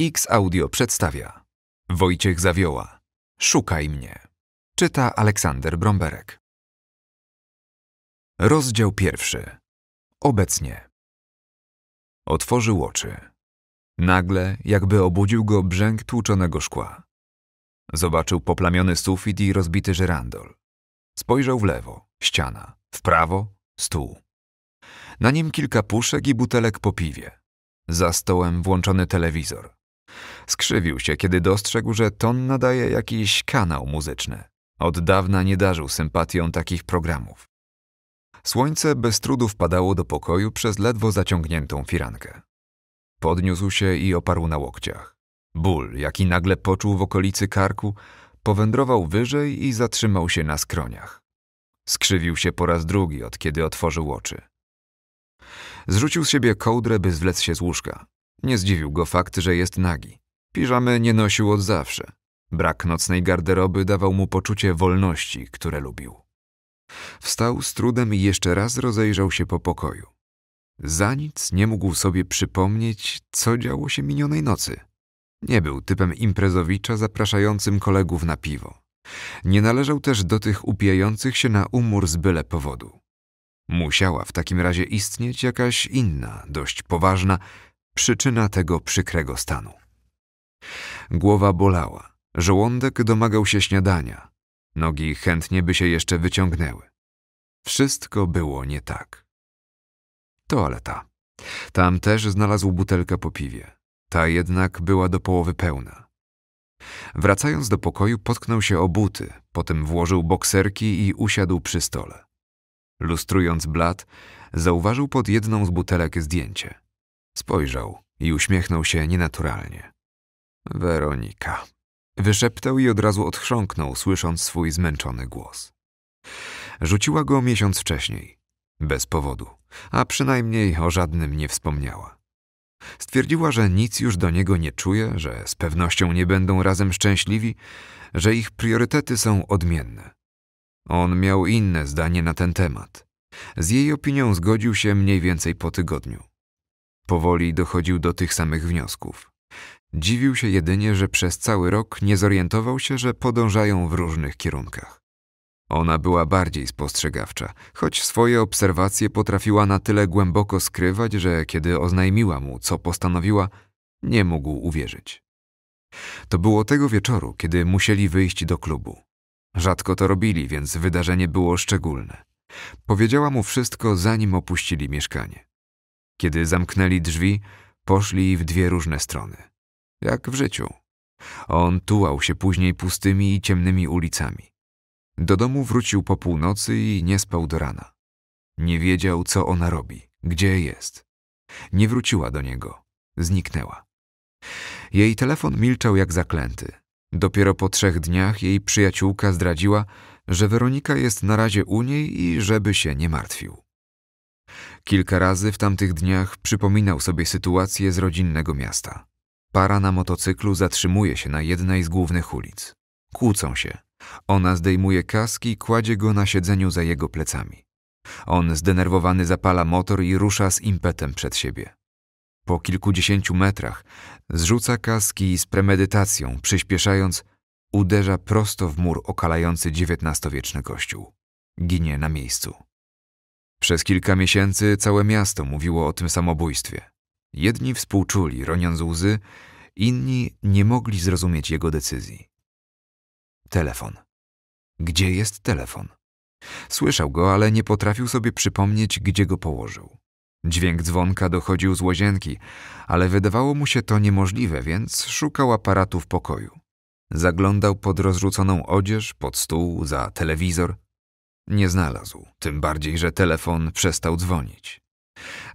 X Audio przedstawia Wojciech Zawioła Szukaj mnie Czyta Aleksander Bromberek Rozdział pierwszy Obecnie Otworzył oczy. Nagle, jakby obudził go brzęk tłuczonego szkła. Zobaczył poplamiony sufit i rozbity żerandol. Spojrzał w lewo, ściana, w prawo, stół. Na nim kilka puszek i butelek po piwie. Za stołem włączony telewizor. Skrzywił się, kiedy dostrzegł, że ton nadaje jakiś kanał muzyczny. Od dawna nie darzył sympatią takich programów. Słońce bez trudu wpadało do pokoju przez ledwo zaciągniętą firankę. Podniósł się i oparł na łokciach. Ból, jaki nagle poczuł w okolicy karku, powędrował wyżej i zatrzymał się na skroniach. Skrzywił się po raz drugi, od kiedy otworzył oczy. Zrzucił z siebie kołdrę, by zwlec się z łóżka. Nie zdziwił go fakt, że jest nagi. Piżamy nie nosił od zawsze. Brak nocnej garderoby dawał mu poczucie wolności, które lubił. Wstał z trudem i jeszcze raz rozejrzał się po pokoju. Za nic nie mógł sobie przypomnieć, co działo się minionej nocy. Nie był typem imprezowicza zapraszającym kolegów na piwo. Nie należał też do tych upijających się na umór z byle powodu. Musiała w takim razie istnieć jakaś inna, dość poważna przyczyna tego przykrego stanu. Głowa bolała, żołądek domagał się śniadania, nogi chętnie by się jeszcze wyciągnęły. Wszystko było nie tak. Toaleta. Tam też znalazł butelkę po piwie. Ta jednak była do połowy pełna. Wracając do pokoju, potknął się o buty, potem włożył bokserki i usiadł przy stole. Lustrując blat, zauważył pod jedną z butelek zdjęcie. Spojrzał i uśmiechnął się nienaturalnie. Weronika. Wyszeptał i od razu odchrząknął, słysząc swój zmęczony głos. Rzuciła go miesiąc wcześniej. Bez powodu, a przynajmniej o żadnym nie wspomniała. Stwierdziła, że nic już do niego nie czuje, że z pewnością nie będą razem szczęśliwi, że ich priorytety są odmienne. On miał inne zdanie na ten temat. Z jej opinią zgodził się mniej więcej po tygodniu. Powoli dochodził do tych samych wniosków. Dziwił się jedynie, że przez cały rok nie zorientował się, że podążają w różnych kierunkach. Ona była bardziej spostrzegawcza, choć swoje obserwacje potrafiła na tyle głęboko skrywać, że kiedy oznajmiła mu, co postanowiła, nie mógł uwierzyć. To było tego wieczoru, kiedy musieli wyjść do klubu. Rzadko to robili, więc wydarzenie było szczególne. Powiedziała mu wszystko, zanim opuścili mieszkanie. Kiedy zamknęli drzwi, poszli w dwie różne strony jak w życiu. On tułał się później pustymi i ciemnymi ulicami. Do domu wrócił po północy i nie spał do rana. Nie wiedział, co ona robi, gdzie jest. Nie wróciła do niego. Zniknęła. Jej telefon milczał jak zaklęty. Dopiero po trzech dniach jej przyjaciółka zdradziła, że Weronika jest na razie u niej i żeby się nie martwił. Kilka razy w tamtych dniach przypominał sobie sytuację z rodzinnego miasta. Para na motocyklu zatrzymuje się na jednej z głównych ulic. Kłócą się. Ona zdejmuje kask i kładzie go na siedzeniu za jego plecami. On zdenerwowany zapala motor i rusza z impetem przed siebie. Po kilkudziesięciu metrach zrzuca kaski i z premedytacją, przyspieszając, uderza prosto w mur okalający XIX-wieczny kościół. Ginie na miejscu. Przez kilka miesięcy całe miasto mówiło o tym samobójstwie. Jedni współczuli, roniąc łzy, inni nie mogli zrozumieć jego decyzji. Telefon. Gdzie jest telefon? Słyszał go, ale nie potrafił sobie przypomnieć, gdzie go położył. Dźwięk dzwonka dochodził z łazienki, ale wydawało mu się to niemożliwe, więc szukał aparatu w pokoju. Zaglądał pod rozrzuconą odzież, pod stół, za telewizor. Nie znalazł, tym bardziej, że telefon przestał dzwonić.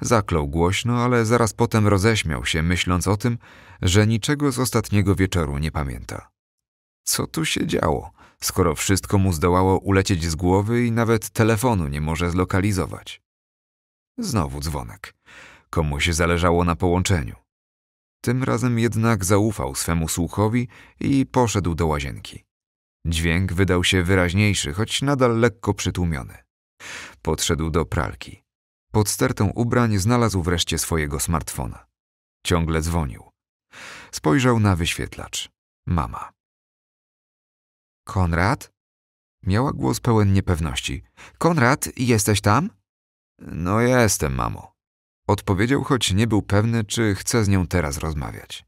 Zaklął głośno, ale zaraz potem roześmiał się, myśląc o tym, że niczego z ostatniego wieczoru nie pamięta. Co tu się działo, skoro wszystko mu zdołało ulecieć z głowy i nawet telefonu nie może zlokalizować? Znowu dzwonek. Komuś zależało na połączeniu. Tym razem jednak zaufał swemu słuchowi i poszedł do łazienki. Dźwięk wydał się wyraźniejszy, choć nadal lekko przytłumiony. Podszedł do pralki. Pod stertą ubrań znalazł wreszcie swojego smartfona. Ciągle dzwonił. Spojrzał na wyświetlacz. Mama. Konrad? Miała głos pełen niepewności. Konrad, jesteś tam? No jestem, mamo. Odpowiedział, choć nie był pewny, czy chce z nią teraz rozmawiać.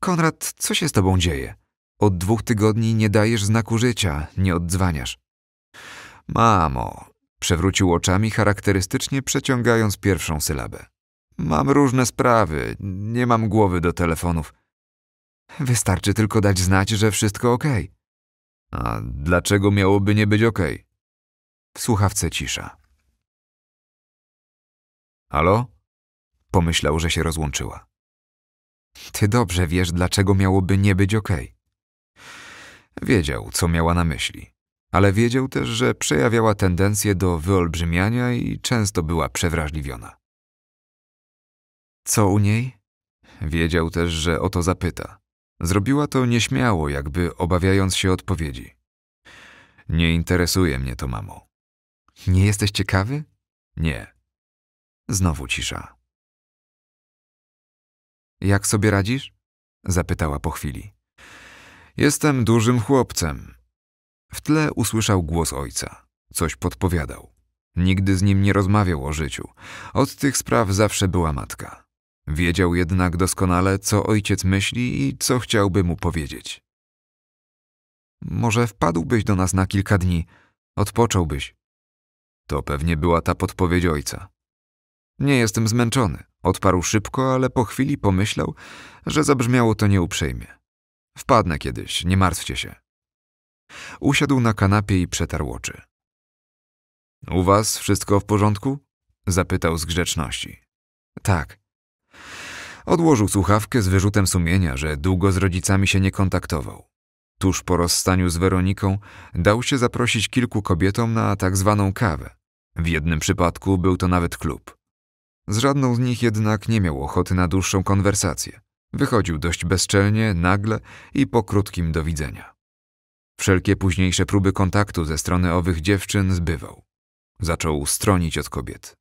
Konrad, co się z tobą dzieje? Od dwóch tygodni nie dajesz znaku życia, nie odzwaniasz. Mamo, Przewrócił oczami, charakterystycznie przeciągając pierwszą sylabę. Mam różne sprawy, nie mam głowy do telefonów. Wystarczy tylko dać znać, że wszystko ok. A dlaczego miałoby nie być ok? W słuchawce cisza. Halo? Pomyślał, że się rozłączyła. Ty dobrze wiesz, dlaczego miałoby nie być ok. Wiedział, co miała na myśli ale wiedział też, że przejawiała tendencję do wyolbrzymiania i często była przewrażliwiona. Co u niej? Wiedział też, że o to zapyta. Zrobiła to nieśmiało, jakby obawiając się odpowiedzi. Nie interesuje mnie to, mamo. Nie jesteś ciekawy? Nie. Znowu cisza. Jak sobie radzisz? Zapytała po chwili. Jestem dużym chłopcem, w tle usłyszał głos ojca. Coś podpowiadał. Nigdy z nim nie rozmawiał o życiu. Od tych spraw zawsze była matka. Wiedział jednak doskonale, co ojciec myśli i co chciałby mu powiedzieć. Może wpadłbyś do nas na kilka dni, odpocząłbyś. To pewnie była ta podpowiedź ojca. Nie jestem zmęczony, odparł szybko, ale po chwili pomyślał, że zabrzmiało to nieuprzejmie. Wpadnę kiedyś, nie martwcie się. Usiadł na kanapie i przetarł oczy. U was wszystko w porządku? zapytał z grzeczności. Tak. Odłożył słuchawkę z wyrzutem sumienia, że długo z rodzicami się nie kontaktował. Tuż po rozstaniu z Weroniką dał się zaprosić kilku kobietom na tak zwaną kawę. W jednym przypadku był to nawet klub. Z żadną z nich jednak nie miał ochoty na dłuższą konwersację. Wychodził dość bezczelnie, nagle i po krótkim do widzenia. Wszelkie późniejsze próby kontaktu ze strony owych dziewczyn zbywał. Zaczął stronić od kobiet.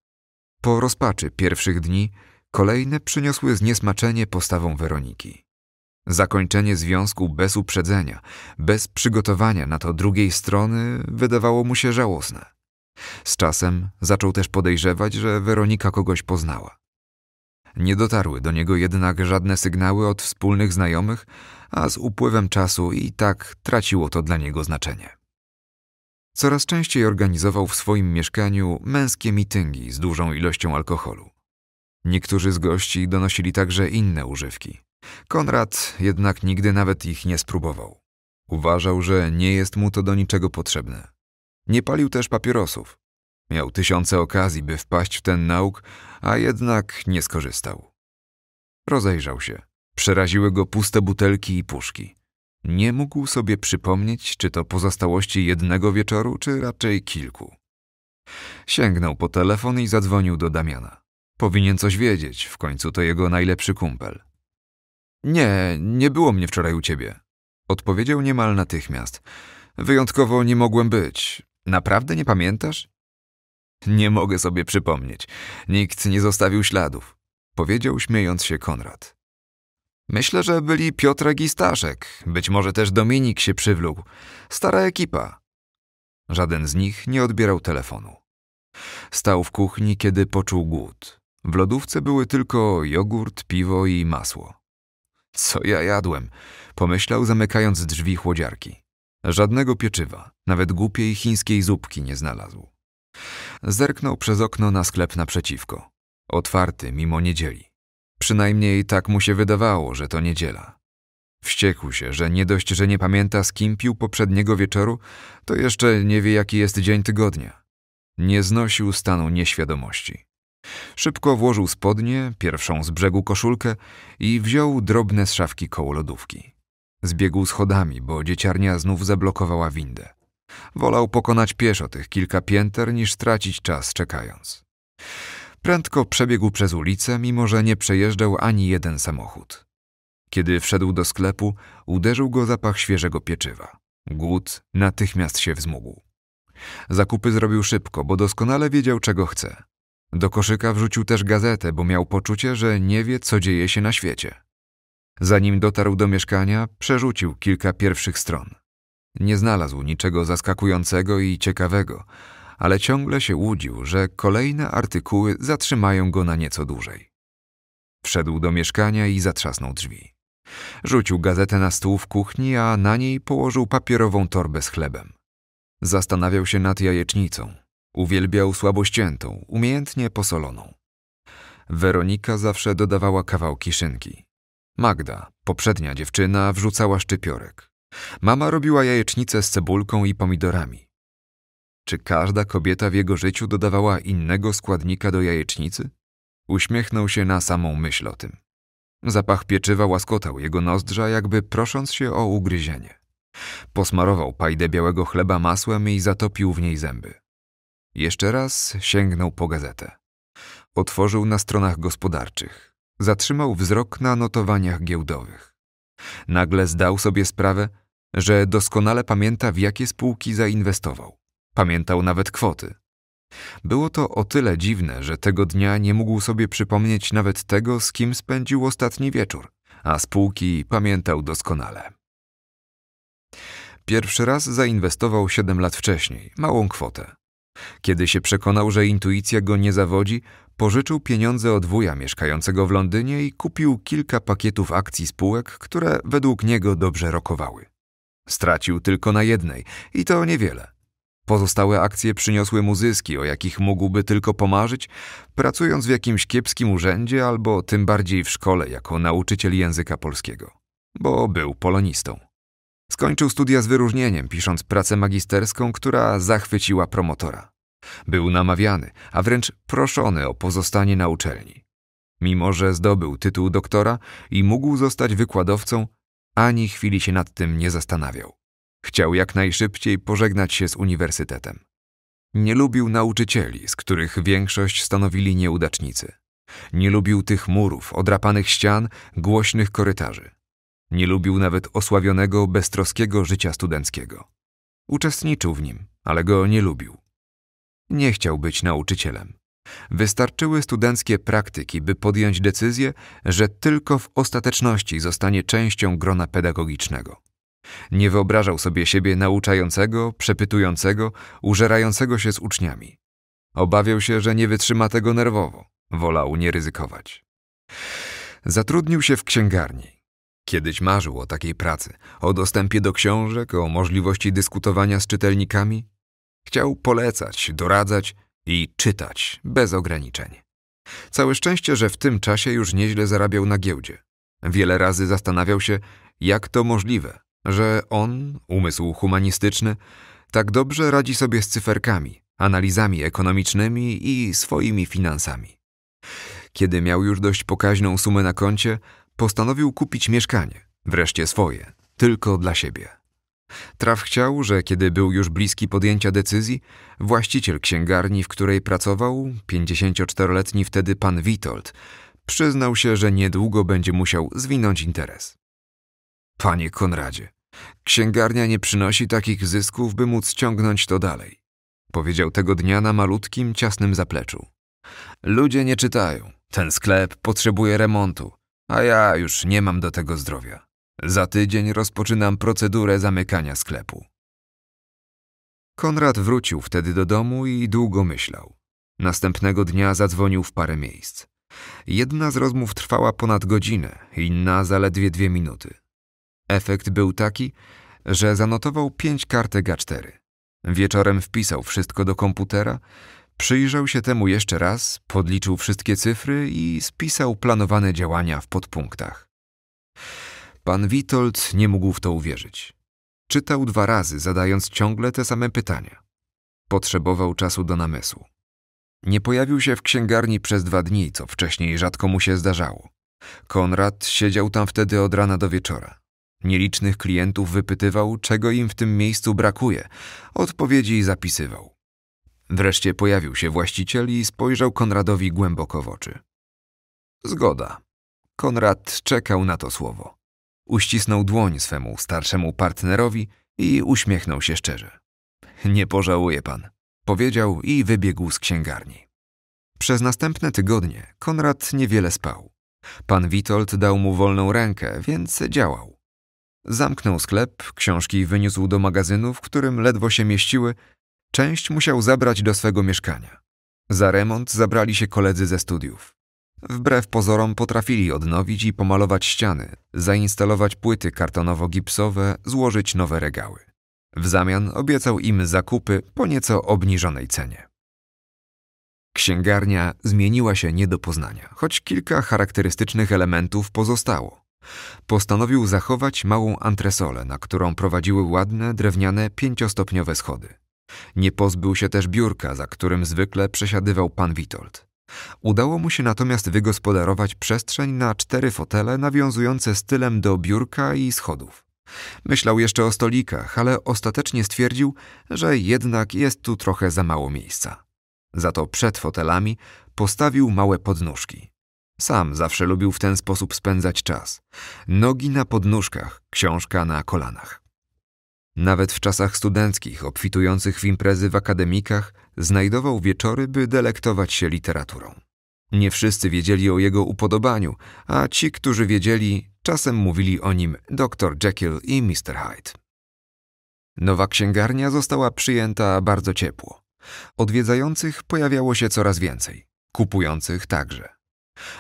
Po rozpaczy pierwszych dni kolejne przyniosły zniesmaczenie postawą Weroniki. Zakończenie związku bez uprzedzenia, bez przygotowania na to drugiej strony wydawało mu się żałosne. Z czasem zaczął też podejrzewać, że Weronika kogoś poznała. Nie dotarły do niego jednak żadne sygnały od wspólnych znajomych, a z upływem czasu i tak traciło to dla niego znaczenie. Coraz częściej organizował w swoim mieszkaniu męskie mityngi z dużą ilością alkoholu. Niektórzy z gości donosili także inne używki. Konrad jednak nigdy nawet ich nie spróbował. Uważał, że nie jest mu to do niczego potrzebne. Nie palił też papierosów. Miał tysiące okazji, by wpaść w ten nauk, a jednak nie skorzystał. Rozejrzał się. Przeraziły go puste butelki i puszki. Nie mógł sobie przypomnieć, czy to pozostałości jednego wieczoru, czy raczej kilku. Sięgnął po telefon i zadzwonił do Damiana. Powinien coś wiedzieć, w końcu to jego najlepszy kumpel. Nie, nie było mnie wczoraj u ciebie. Odpowiedział niemal natychmiast. Wyjątkowo nie mogłem być. Naprawdę nie pamiętasz? Nie mogę sobie przypomnieć. Nikt nie zostawił śladów. Powiedział śmiejąc się Konrad. Myślę, że byli Piotrek i Staszek, być może też Dominik się przywlókł. Stara ekipa. Żaden z nich nie odbierał telefonu. Stał w kuchni, kiedy poczuł głód. W lodówce były tylko jogurt, piwo i masło. Co ja jadłem? Pomyślał, zamykając drzwi chłodziarki. Żadnego pieczywa, nawet głupiej chińskiej zupki nie znalazł. Zerknął przez okno na sklep naprzeciwko. Otwarty, mimo niedzieli. Przynajmniej tak mu się wydawało, że to niedziela. Wściekł się, że nie dość, że nie pamięta z kim pił poprzedniego wieczoru, to jeszcze nie wie jaki jest dzień tygodnia. Nie znosił stanu nieświadomości. Szybko włożył spodnie, pierwszą z brzegu koszulkę i wziął drobne szafki koło lodówki. Zbiegł schodami, bo dzieciarnia znów zablokowała windę. Wolał pokonać pieszo tych kilka pięter niż tracić czas czekając. Prędko przebiegł przez ulicę, mimo że nie przejeżdżał ani jeden samochód. Kiedy wszedł do sklepu, uderzył go zapach świeżego pieczywa. Głód natychmiast się wzmógł. Zakupy zrobił szybko, bo doskonale wiedział, czego chce. Do koszyka wrzucił też gazetę, bo miał poczucie, że nie wie, co dzieje się na świecie. Zanim dotarł do mieszkania, przerzucił kilka pierwszych stron. Nie znalazł niczego zaskakującego i ciekawego, ale ciągle się łudził, że kolejne artykuły zatrzymają go na nieco dłużej. Wszedł do mieszkania i zatrzasnął drzwi. Rzucił gazetę na stół w kuchni, a na niej położył papierową torbę z chlebem. Zastanawiał się nad jajecznicą. Uwielbiał słabościętą, umiejętnie posoloną. Weronika zawsze dodawała kawałki szynki. Magda, poprzednia dziewczyna, wrzucała szczypiorek. Mama robiła jajecznicę z cebulką i pomidorami. Czy każda kobieta w jego życiu dodawała innego składnika do jajecznicy? Uśmiechnął się na samą myśl o tym. Zapach pieczywa łaskotał jego nozdrza, jakby prosząc się o ugryzienie. Posmarował pajdę białego chleba masłem i zatopił w niej zęby. Jeszcze raz sięgnął po gazetę. Otworzył na stronach gospodarczych. Zatrzymał wzrok na notowaniach giełdowych. Nagle zdał sobie sprawę, że doskonale pamięta, w jakie spółki zainwestował. Pamiętał nawet kwoty. Było to o tyle dziwne, że tego dnia nie mógł sobie przypomnieć nawet tego, z kim spędził ostatni wieczór, a spółki pamiętał doskonale. Pierwszy raz zainwestował siedem lat wcześniej, małą kwotę. Kiedy się przekonał, że intuicja go nie zawodzi, pożyczył pieniądze od wuja mieszkającego w Londynie i kupił kilka pakietów akcji spółek, które według niego dobrze rokowały. Stracił tylko na jednej i to niewiele – Pozostałe akcje przyniosły mu zyski, o jakich mógłby tylko pomarzyć, pracując w jakimś kiepskim urzędzie albo tym bardziej w szkole jako nauczyciel języka polskiego, bo był polonistą. Skończył studia z wyróżnieniem, pisząc pracę magisterską, która zachwyciła promotora. Był namawiany, a wręcz proszony o pozostanie na uczelni. Mimo, że zdobył tytuł doktora i mógł zostać wykładowcą, ani chwili się nad tym nie zastanawiał. Chciał jak najszybciej pożegnać się z uniwersytetem. Nie lubił nauczycieli, z których większość stanowili nieudacznicy. Nie lubił tych murów, odrapanych ścian, głośnych korytarzy. Nie lubił nawet osławionego, beztroskiego życia studenckiego. Uczestniczył w nim, ale go nie lubił. Nie chciał być nauczycielem. Wystarczyły studenckie praktyki, by podjąć decyzję, że tylko w ostateczności zostanie częścią grona pedagogicznego. Nie wyobrażał sobie siebie nauczającego, przepytującego, użerającego się z uczniami. Obawiał się, że nie wytrzyma tego nerwowo. Wolał nie ryzykować. Zatrudnił się w księgarni. Kiedyś marzył o takiej pracy, o dostępie do książek, o możliwości dyskutowania z czytelnikami. Chciał polecać, doradzać i czytać bez ograniczeń. Całe szczęście, że w tym czasie już nieźle zarabiał na giełdzie. Wiele razy zastanawiał się, jak to możliwe, że on, umysł humanistyczny, tak dobrze radzi sobie z cyferkami, analizami ekonomicznymi i swoimi finansami. Kiedy miał już dość pokaźną sumę na koncie, postanowił kupić mieszkanie, wreszcie swoje, tylko dla siebie. Traf chciał, że kiedy był już bliski podjęcia decyzji, właściciel księgarni, w której pracował, 54-letni wtedy pan Witold, przyznał się, że niedługo będzie musiał zwinąć interes. Panie Konradzie, księgarnia nie przynosi takich zysków, by móc ciągnąć to dalej. Powiedział tego dnia na malutkim, ciasnym zapleczu. Ludzie nie czytają. Ten sklep potrzebuje remontu, a ja już nie mam do tego zdrowia. Za tydzień rozpoczynam procedurę zamykania sklepu. Konrad wrócił wtedy do domu i długo myślał. Następnego dnia zadzwonił w parę miejsc. Jedna z rozmów trwała ponad godzinę, inna zaledwie dwie minuty. Efekt był taki, że zanotował pięć kartek A4. Wieczorem wpisał wszystko do komputera, przyjrzał się temu jeszcze raz, podliczył wszystkie cyfry i spisał planowane działania w podpunktach. Pan Witold nie mógł w to uwierzyć. Czytał dwa razy, zadając ciągle te same pytania. Potrzebował czasu do namysłu. Nie pojawił się w księgarni przez dwa dni, co wcześniej rzadko mu się zdarzało. Konrad siedział tam wtedy od rana do wieczora. Nielicznych klientów wypytywał, czego im w tym miejscu brakuje. Odpowiedzi zapisywał. Wreszcie pojawił się właściciel i spojrzał Konradowi głęboko w oczy. Zgoda. Konrad czekał na to słowo. Uścisnął dłoń swemu starszemu partnerowi i uśmiechnął się szczerze. Nie pożałuje pan, powiedział i wybiegł z księgarni. Przez następne tygodnie Konrad niewiele spał. Pan Witold dał mu wolną rękę, więc działał. Zamknął sklep, książki wyniósł do magazynu, w którym ledwo się mieściły, część musiał zabrać do swego mieszkania. Za remont zabrali się koledzy ze studiów. Wbrew pozorom potrafili odnowić i pomalować ściany, zainstalować płyty kartonowo-gipsowe, złożyć nowe regały. W zamian obiecał im zakupy po nieco obniżonej cenie. Księgarnia zmieniła się nie do poznania, choć kilka charakterystycznych elementów pozostało. Postanowił zachować małą antresolę, na którą prowadziły ładne, drewniane, pięciostopniowe schody. Nie pozbył się też biurka, za którym zwykle przesiadywał pan Witold. Udało mu się natomiast wygospodarować przestrzeń na cztery fotele nawiązujące stylem do biurka i schodów. Myślał jeszcze o stolikach, ale ostatecznie stwierdził, że jednak jest tu trochę za mało miejsca. Za to przed fotelami postawił małe podnóżki. Sam zawsze lubił w ten sposób spędzać czas. Nogi na podnóżkach, książka na kolanach. Nawet w czasach studenckich, obfitujących w imprezy w akademikach, znajdował wieczory, by delektować się literaturą. Nie wszyscy wiedzieli o jego upodobaniu, a ci, którzy wiedzieli, czasem mówili o nim dr Jekyll i Mr. Hyde. Nowa księgarnia została przyjęta bardzo ciepło. Odwiedzających pojawiało się coraz więcej, kupujących także.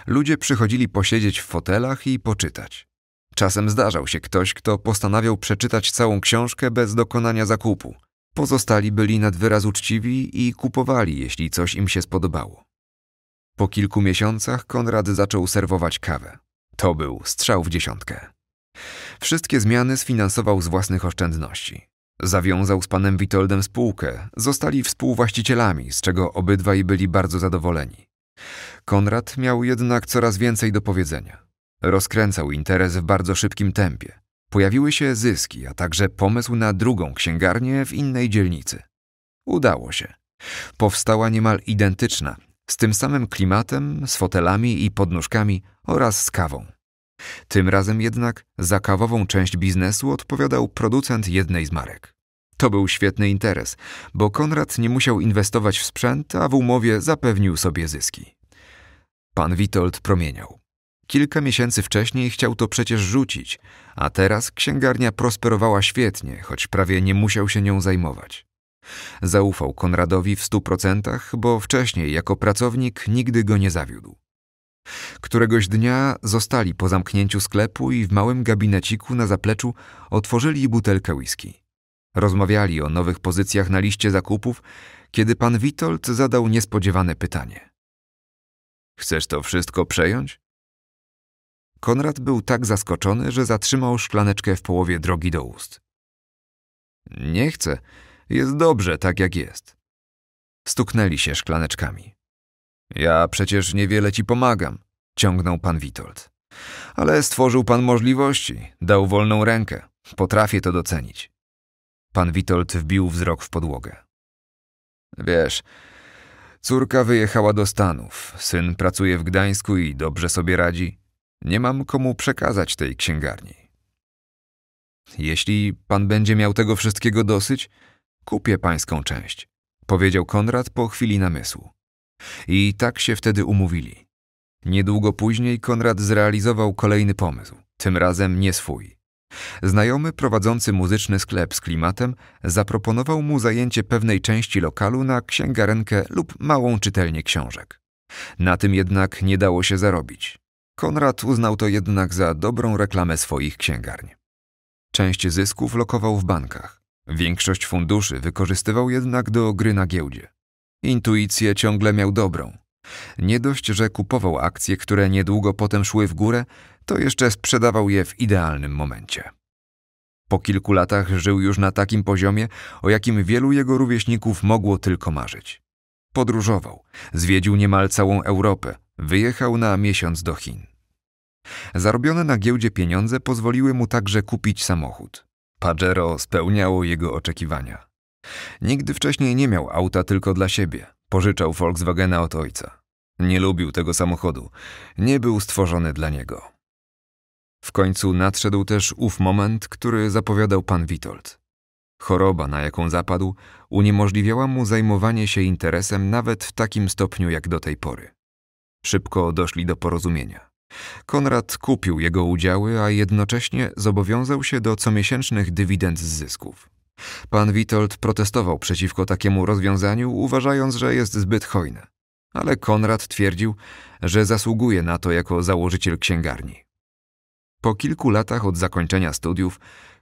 Ludzie przychodzili posiedzieć w fotelach i poczytać. Czasem zdarzał się ktoś, kto postanawiał przeczytać całą książkę bez dokonania zakupu. Pozostali byli nad wyraz uczciwi i kupowali, jeśli coś im się spodobało. Po kilku miesiącach Konrad zaczął serwować kawę. To był strzał w dziesiątkę. Wszystkie zmiany sfinansował z własnych oszczędności. Zawiązał z panem Witoldem spółkę, zostali współwłaścicielami, z czego obydwaj byli bardzo zadowoleni. Konrad miał jednak coraz więcej do powiedzenia. Rozkręcał interes w bardzo szybkim tempie. Pojawiły się zyski, a także pomysł na drugą księgarnię w innej dzielnicy. Udało się. Powstała niemal identyczna, z tym samym klimatem, z fotelami i podnóżkami oraz z kawą. Tym razem jednak za kawową część biznesu odpowiadał producent jednej z marek. To był świetny interes, bo Konrad nie musiał inwestować w sprzęt, a w umowie zapewnił sobie zyski. Pan Witold promieniał. Kilka miesięcy wcześniej chciał to przecież rzucić, a teraz księgarnia prosperowała świetnie, choć prawie nie musiał się nią zajmować. Zaufał Konradowi w stu procentach, bo wcześniej jako pracownik nigdy go nie zawiódł. Któregoś dnia zostali po zamknięciu sklepu i w małym gabineciku na zapleczu otworzyli butelkę whisky. Rozmawiali o nowych pozycjach na liście zakupów, kiedy pan Witold zadał niespodziewane pytanie. Chcesz to wszystko przejąć? Konrad był tak zaskoczony, że zatrzymał szklaneczkę w połowie drogi do ust. Nie chcę. Jest dobrze, tak jak jest. Stuknęli się szklaneczkami. Ja przecież niewiele ci pomagam, ciągnął pan Witold. Ale stworzył pan możliwości, dał wolną rękę. Potrafię to docenić. Pan Witold wbił wzrok w podłogę. Wiesz, Córka wyjechała do Stanów, syn pracuje w Gdańsku i dobrze sobie radzi. Nie mam komu przekazać tej księgarni. Jeśli pan będzie miał tego wszystkiego dosyć, kupię pańską część, powiedział Konrad po chwili namysłu. I tak się wtedy umówili. Niedługo później Konrad zrealizował kolejny pomysł, tym razem nie swój. Znajomy prowadzący muzyczny sklep z klimatem zaproponował mu zajęcie pewnej części lokalu na księgarenkę lub małą czytelnię książek. Na tym jednak nie dało się zarobić. Konrad uznał to jednak za dobrą reklamę swoich księgarni. Część zysków lokował w bankach. Większość funduszy wykorzystywał jednak do gry na giełdzie. Intuicję ciągle miał dobrą. Nie dość, że kupował akcje, które niedługo potem szły w górę, to jeszcze sprzedawał je w idealnym momencie. Po kilku latach żył już na takim poziomie, o jakim wielu jego rówieśników mogło tylko marzyć. Podróżował, zwiedził niemal całą Europę, wyjechał na miesiąc do Chin. Zarobione na giełdzie pieniądze pozwoliły mu także kupić samochód. Pajero spełniało jego oczekiwania. Nigdy wcześniej nie miał auta tylko dla siebie. Pożyczał Volkswagena od ojca. Nie lubił tego samochodu. Nie był stworzony dla niego. W końcu nadszedł też ów moment, który zapowiadał pan Witold. Choroba, na jaką zapadł, uniemożliwiała mu zajmowanie się interesem nawet w takim stopniu jak do tej pory. Szybko doszli do porozumienia. Konrad kupił jego udziały, a jednocześnie zobowiązał się do comiesięcznych dywidend z zysków. Pan Witold protestował przeciwko takiemu rozwiązaniu, uważając, że jest zbyt hojne. Ale Konrad twierdził, że zasługuje na to jako założyciel księgarni. Po kilku latach od zakończenia studiów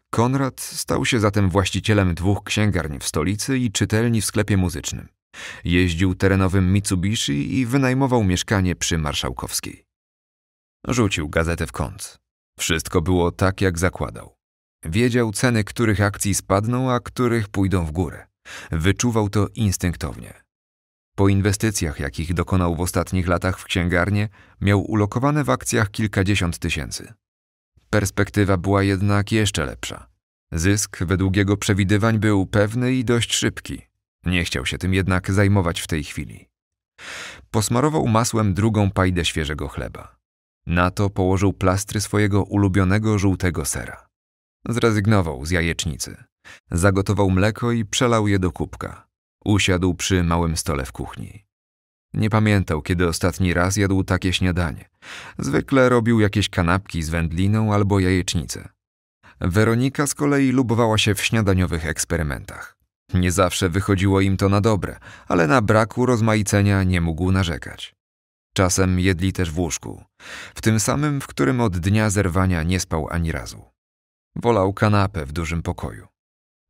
Konrad stał się zatem właścicielem dwóch księgarni w stolicy i czytelni w sklepie muzycznym. Jeździł terenowym Mitsubishi i wynajmował mieszkanie przy Marszałkowskiej. Rzucił gazetę w kąt. Wszystko było tak, jak zakładał. Wiedział ceny, których akcji spadną, a których pójdą w górę. Wyczuwał to instynktownie. Po inwestycjach, jakich dokonał w ostatnich latach w księgarnie, miał ulokowane w akcjach kilkadziesiąt tysięcy. Perspektywa była jednak jeszcze lepsza. Zysk według jego przewidywań był pewny i dość szybki. Nie chciał się tym jednak zajmować w tej chwili. Posmarował masłem drugą pajdę świeżego chleba. Na to położył plastry swojego ulubionego żółtego sera. Zrezygnował z jajecznicy. Zagotował mleko i przelał je do kubka. Usiadł przy małym stole w kuchni. Nie pamiętał, kiedy ostatni raz jadł takie śniadanie. Zwykle robił jakieś kanapki z wędliną albo jajecznicę. Weronika z kolei lubowała się w śniadaniowych eksperymentach. Nie zawsze wychodziło im to na dobre, ale na braku rozmaicenia nie mógł narzekać. Czasem jedli też w łóżku, w tym samym, w którym od dnia zerwania nie spał ani razu. Wolał kanapę w dużym pokoju.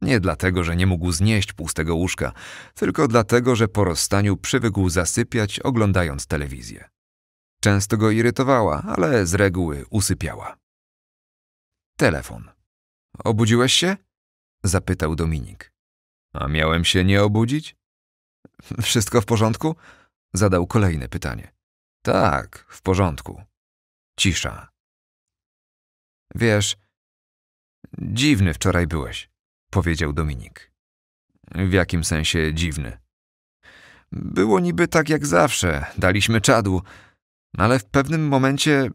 Nie dlatego, że nie mógł znieść pustego łóżka, tylko dlatego, że po rozstaniu przywykł zasypiać oglądając telewizję. Często go irytowała, ale z reguły usypiała. Telefon. Obudziłeś się? zapytał Dominik. A miałem się nie obudzić? Wszystko w porządku? zadał kolejne pytanie. Tak, w porządku. Cisza. Wiesz, dziwny wczoraj byłeś powiedział Dominik. W jakim sensie dziwny? Było niby tak jak zawsze, daliśmy czadu, ale w pewnym momencie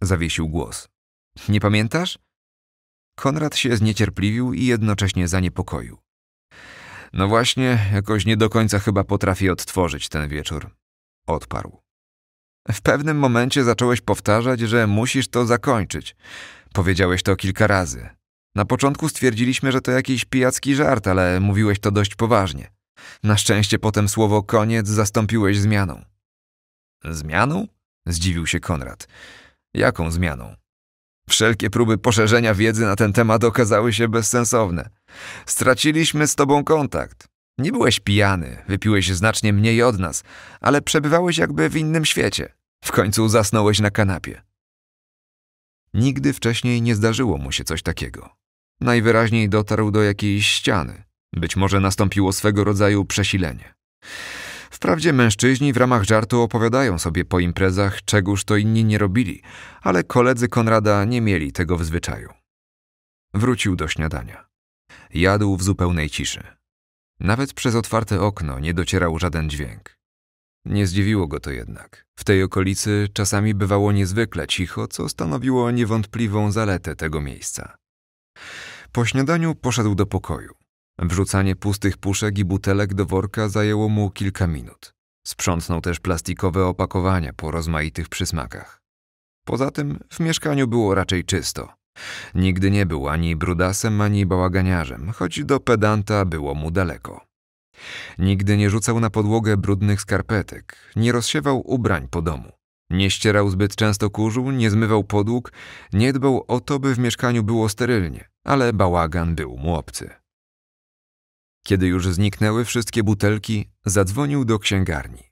zawiesił głos. Nie pamiętasz? Konrad się zniecierpliwił i jednocześnie zaniepokoił. No właśnie, jakoś nie do końca chyba potrafię odtworzyć ten wieczór. Odparł. W pewnym momencie zacząłeś powtarzać, że musisz to zakończyć. Powiedziałeś to kilka razy. Na początku stwierdziliśmy, że to jakiś pijacki żart, ale mówiłeś to dość poważnie. Na szczęście potem słowo koniec zastąpiłeś zmianą. Zmianą? Zdziwił się Konrad. Jaką zmianą? Wszelkie próby poszerzenia wiedzy na ten temat okazały się bezsensowne. Straciliśmy z tobą kontakt. Nie byłeś pijany, wypiłeś znacznie mniej od nas, ale przebywałeś jakby w innym świecie. W końcu zasnąłeś na kanapie. Nigdy wcześniej nie zdarzyło mu się coś takiego. Najwyraźniej dotarł do jakiejś ściany. Być może nastąpiło swego rodzaju przesilenie. Wprawdzie mężczyźni w ramach żartu opowiadają sobie po imprezach, czegoż to inni nie robili, ale koledzy Konrada nie mieli tego w zwyczaju. Wrócił do śniadania. Jadł w zupełnej ciszy. Nawet przez otwarte okno nie docierał żaden dźwięk. Nie zdziwiło go to jednak. W tej okolicy czasami bywało niezwykle cicho, co stanowiło niewątpliwą zaletę tego miejsca. Po śniadaniu poszedł do pokoju. Wrzucanie pustych puszek i butelek do worka zajęło mu kilka minut. Sprzątnął też plastikowe opakowania po rozmaitych przysmakach. Poza tym w mieszkaniu było raczej czysto. Nigdy nie był ani brudasem, ani bałaganiarzem, choć do pedanta było mu daleko. Nigdy nie rzucał na podłogę brudnych skarpetek, nie rozsiewał ubrań po domu. Nie ścierał zbyt często kurzu, nie zmywał podłóg, nie dbał o to, by w mieszkaniu było sterylnie ale bałagan był mu obcy. Kiedy już zniknęły wszystkie butelki, zadzwonił do księgarni.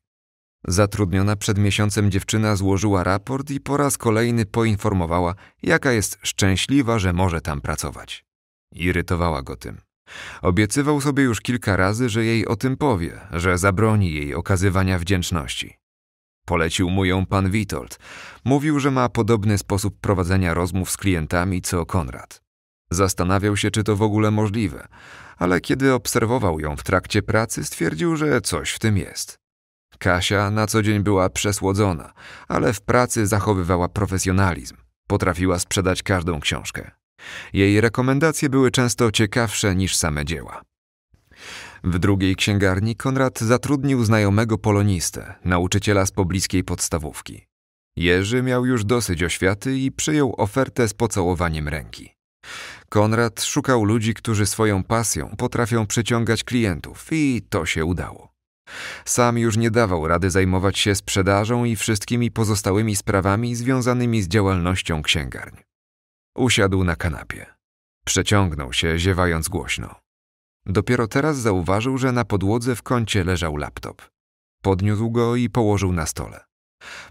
Zatrudniona przed miesiącem dziewczyna złożyła raport i po raz kolejny poinformowała, jaka jest szczęśliwa, że może tam pracować. Irytowała go tym. Obiecywał sobie już kilka razy, że jej o tym powie, że zabroni jej okazywania wdzięczności. Polecił mu ją pan Witold. Mówił, że ma podobny sposób prowadzenia rozmów z klientami co Konrad. Zastanawiał się, czy to w ogóle możliwe, ale kiedy obserwował ją w trakcie pracy, stwierdził, że coś w tym jest. Kasia na co dzień była przesłodzona, ale w pracy zachowywała profesjonalizm. Potrafiła sprzedać każdą książkę. Jej rekomendacje były często ciekawsze niż same dzieła. W drugiej księgarni Konrad zatrudnił znajomego polonistę, nauczyciela z pobliskiej podstawówki. Jerzy miał już dosyć oświaty i przyjął ofertę z pocałowaniem ręki. Konrad szukał ludzi, którzy swoją pasją potrafią przyciągać klientów i to się udało. Sam już nie dawał rady zajmować się sprzedażą i wszystkimi pozostałymi sprawami związanymi z działalnością księgarni. Usiadł na kanapie. Przeciągnął się, ziewając głośno. Dopiero teraz zauważył, że na podłodze w kącie leżał laptop. Podniósł go i położył na stole.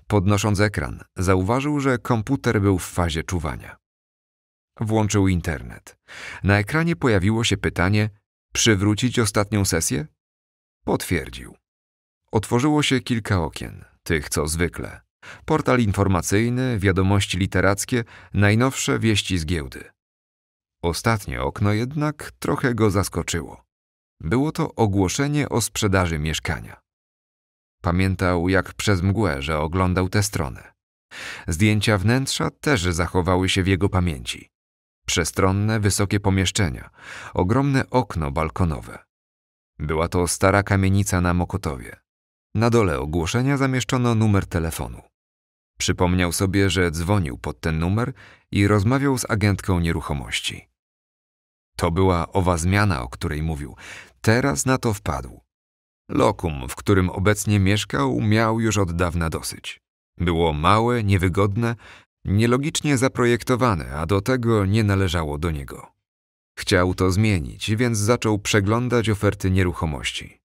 Podnosząc ekran, zauważył, że komputer był w fazie czuwania. Włączył internet. Na ekranie pojawiło się pytanie: Przywrócić ostatnią sesję? Potwierdził. Otworzyło się kilka okien, tych co zwykle. Portal informacyjny, wiadomości literackie, najnowsze wieści z giełdy. Ostatnie okno jednak trochę go zaskoczyło. Było to ogłoszenie o sprzedaży mieszkania. Pamiętał jak przez mgłę, że oglądał tę stronę. Zdjęcia wnętrza też zachowały się w jego pamięci. Przestronne, wysokie pomieszczenia, ogromne okno balkonowe. Była to stara kamienica na Mokotowie. Na dole ogłoszenia zamieszczono numer telefonu. Przypomniał sobie, że dzwonił pod ten numer i rozmawiał z agentką nieruchomości. To była owa zmiana, o której mówił. Teraz na to wpadł. Lokum, w którym obecnie mieszkał, miał już od dawna dosyć. Było małe, niewygodne, Nielogicznie zaprojektowane, a do tego nie należało do niego. Chciał to zmienić, więc zaczął przeglądać oferty nieruchomości.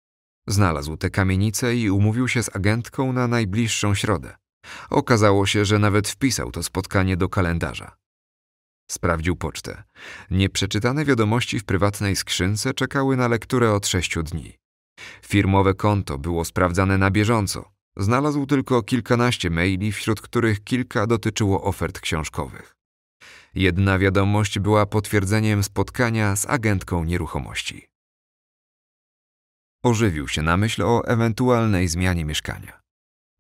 Znalazł te kamienice i umówił się z agentką na najbliższą środę. Okazało się, że nawet wpisał to spotkanie do kalendarza. Sprawdził pocztę. Nieprzeczytane wiadomości w prywatnej skrzynce czekały na lekturę od sześciu dni. Firmowe konto było sprawdzane na bieżąco. Znalazł tylko kilkanaście maili, wśród których kilka dotyczyło ofert książkowych. Jedna wiadomość była potwierdzeniem spotkania z agentką nieruchomości. Ożywił się na myśl o ewentualnej zmianie mieszkania.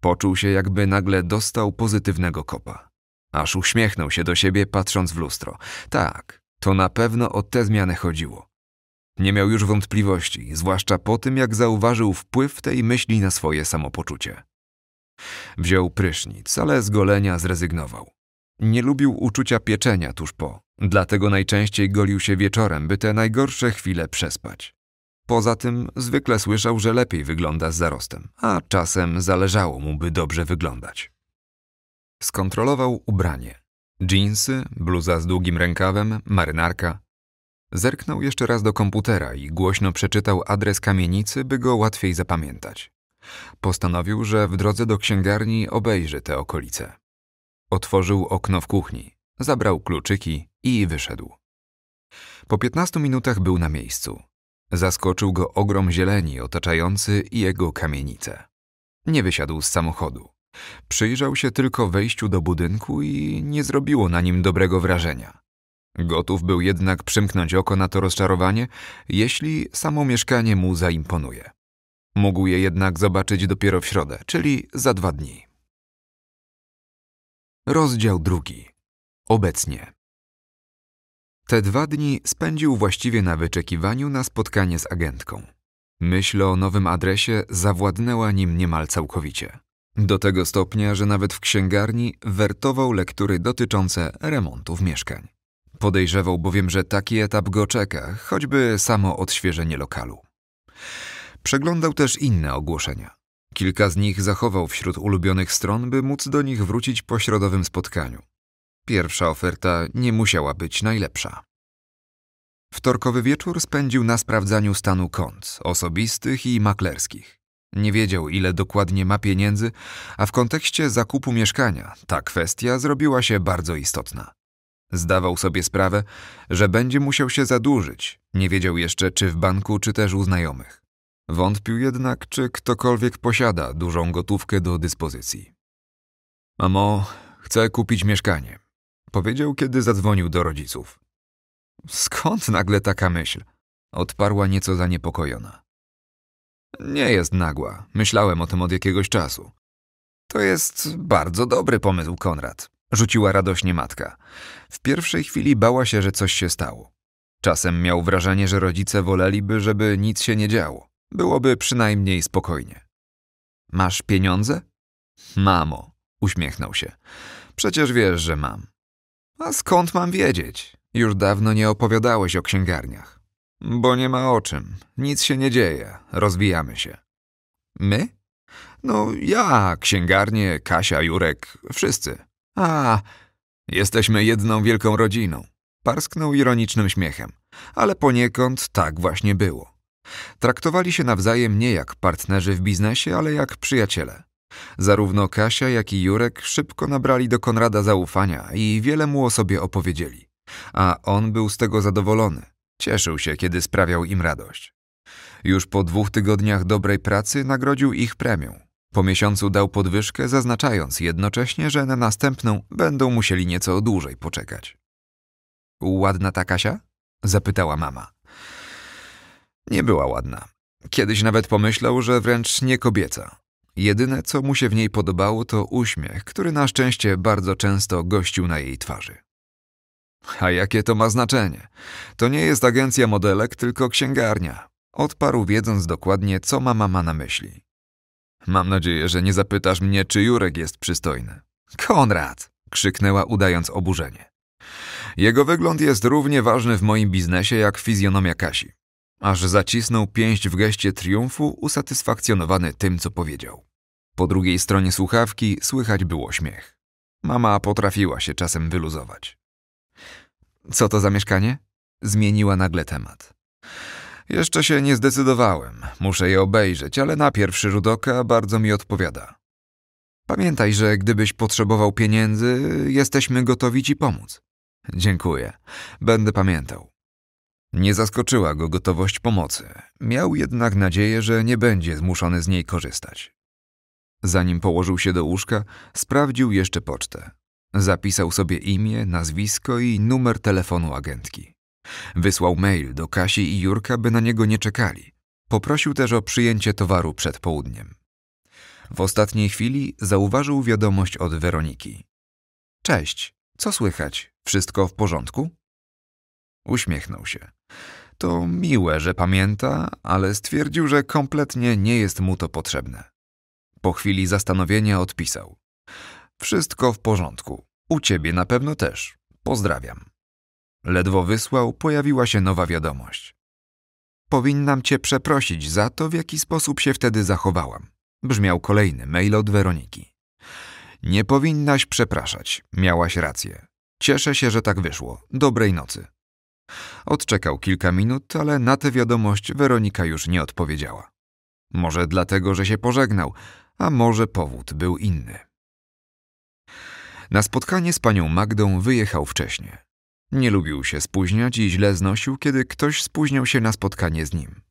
Poczuł się, jakby nagle dostał pozytywnego kopa. Aż uśmiechnął się do siebie, patrząc w lustro. Tak, to na pewno o te zmiany chodziło. Nie miał już wątpliwości, zwłaszcza po tym, jak zauważył wpływ tej myśli na swoje samopoczucie. Wziął prysznic, ale z golenia zrezygnował. Nie lubił uczucia pieczenia tuż po, dlatego najczęściej golił się wieczorem, by te najgorsze chwile przespać. Poza tym zwykle słyszał, że lepiej wygląda z zarostem, a czasem zależało mu, by dobrze wyglądać. Skontrolował ubranie. Dżinsy, bluza z długim rękawem, marynarka. Zerknął jeszcze raz do komputera i głośno przeczytał adres kamienicy, by go łatwiej zapamiętać. Postanowił, że w drodze do księgarni obejrzy te okolice. Otworzył okno w kuchni, zabrał kluczyki i wyszedł. Po piętnastu minutach był na miejscu. Zaskoczył go ogrom zieleni otaczający jego kamienicę. Nie wysiadł z samochodu. Przyjrzał się tylko wejściu do budynku i nie zrobiło na nim dobrego wrażenia. Gotów był jednak przymknąć oko na to rozczarowanie, jeśli samo mieszkanie mu zaimponuje. Mógł je jednak zobaczyć dopiero w środę, czyli za dwa dni. Rozdział drugi. Obecnie. Te dwa dni spędził właściwie na wyczekiwaniu na spotkanie z agentką. Myśl o nowym adresie zawładnęła nim niemal całkowicie. Do tego stopnia, że nawet w księgarni wertował lektury dotyczące remontów mieszkań. Podejrzewał bowiem, że taki etap go czeka, choćby samo odświeżenie lokalu. Przeglądał też inne ogłoszenia. Kilka z nich zachował wśród ulubionych stron, by móc do nich wrócić po środowym spotkaniu. Pierwsza oferta nie musiała być najlepsza. Wtorkowy wieczór spędził na sprawdzaniu stanu kont osobistych i maklerskich. Nie wiedział, ile dokładnie ma pieniędzy, a w kontekście zakupu mieszkania ta kwestia zrobiła się bardzo istotna. Zdawał sobie sprawę, że będzie musiał się zadłużyć, nie wiedział jeszcze czy w banku, czy też u znajomych. Wątpił jednak, czy ktokolwiek posiada dużą gotówkę do dyspozycji. Mamo, chcę kupić mieszkanie, powiedział, kiedy zadzwonił do rodziców. Skąd nagle taka myśl? odparła nieco zaniepokojona. Nie jest nagła, myślałem o tym od jakiegoś czasu. To jest bardzo dobry pomysł, Konrad, rzuciła radośnie matka. W pierwszej chwili bała się, że coś się stało. Czasem miał wrażenie, że rodzice woleliby, żeby nic się nie działo. Byłoby przynajmniej spokojnie. Masz pieniądze? Mamo, uśmiechnął się. Przecież wiesz, że mam. A skąd mam wiedzieć? Już dawno nie opowiadałeś o księgarniach. Bo nie ma o czym. Nic się nie dzieje. Rozwijamy się. My? No ja, księgarnie, Kasia, Jurek, wszyscy. A, jesteśmy jedną wielką rodziną. Parsknął ironicznym śmiechem. Ale poniekąd tak właśnie było. Traktowali się nawzajem nie jak partnerzy w biznesie, ale jak przyjaciele. Zarówno Kasia, jak i Jurek szybko nabrali do Konrada zaufania i wiele mu o sobie opowiedzieli. A on był z tego zadowolony. Cieszył się, kiedy sprawiał im radość. Już po dwóch tygodniach dobrej pracy nagrodził ich premią. Po miesiącu dał podwyżkę, zaznaczając jednocześnie, że na następną będą musieli nieco dłużej poczekać. Ładna ta Kasia? zapytała mama. Nie była ładna. Kiedyś nawet pomyślał, że wręcz nie kobieca. Jedyne, co mu się w niej podobało, to uśmiech, który na szczęście bardzo często gościł na jej twarzy. A jakie to ma znaczenie? To nie jest agencja modelek, tylko księgarnia. Odparł, wiedząc dokładnie, co ma mama na myśli. Mam nadzieję, że nie zapytasz mnie, czy Jurek jest przystojny. Konrad! krzyknęła, udając oburzenie. Jego wygląd jest równie ważny w moim biznesie jak fizjonomia Kasi aż zacisnął pięść w geście triumfu, usatysfakcjonowany tym, co powiedział. Po drugiej stronie słuchawki słychać było śmiech. Mama potrafiła się czasem wyluzować. Co to za mieszkanie? Zmieniła nagle temat. Jeszcze się nie zdecydowałem. Muszę je obejrzeć, ale na pierwszy rzut oka bardzo mi odpowiada. Pamiętaj, że gdybyś potrzebował pieniędzy, jesteśmy gotowi ci pomóc. Dziękuję. Będę pamiętał. Nie zaskoczyła go gotowość pomocy, miał jednak nadzieję, że nie będzie zmuszony z niej korzystać. Zanim położył się do łóżka, sprawdził jeszcze pocztę. Zapisał sobie imię, nazwisko i numer telefonu agentki. Wysłał mail do Kasi i Jurka, by na niego nie czekali. Poprosił też o przyjęcie towaru przed południem. W ostatniej chwili zauważył wiadomość od Weroniki. Cześć, co słychać? Wszystko w porządku? Uśmiechnął się. To miłe, że pamięta, ale stwierdził, że kompletnie nie jest mu to potrzebne. Po chwili zastanowienia odpisał. Wszystko w porządku. U ciebie na pewno też. Pozdrawiam. Ledwo wysłał, pojawiła się nowa wiadomość. Powinnam cię przeprosić za to, w jaki sposób się wtedy zachowałam. Brzmiał kolejny mail od Weroniki. Nie powinnaś przepraszać. Miałaś rację. Cieszę się, że tak wyszło. Dobrej nocy. Odczekał kilka minut, ale na tę wiadomość Weronika już nie odpowiedziała. Może dlatego, że się pożegnał, a może powód był inny. Na spotkanie z panią Magdą wyjechał wcześniej. Nie lubił się spóźniać i źle znosił, kiedy ktoś spóźniał się na spotkanie z nim.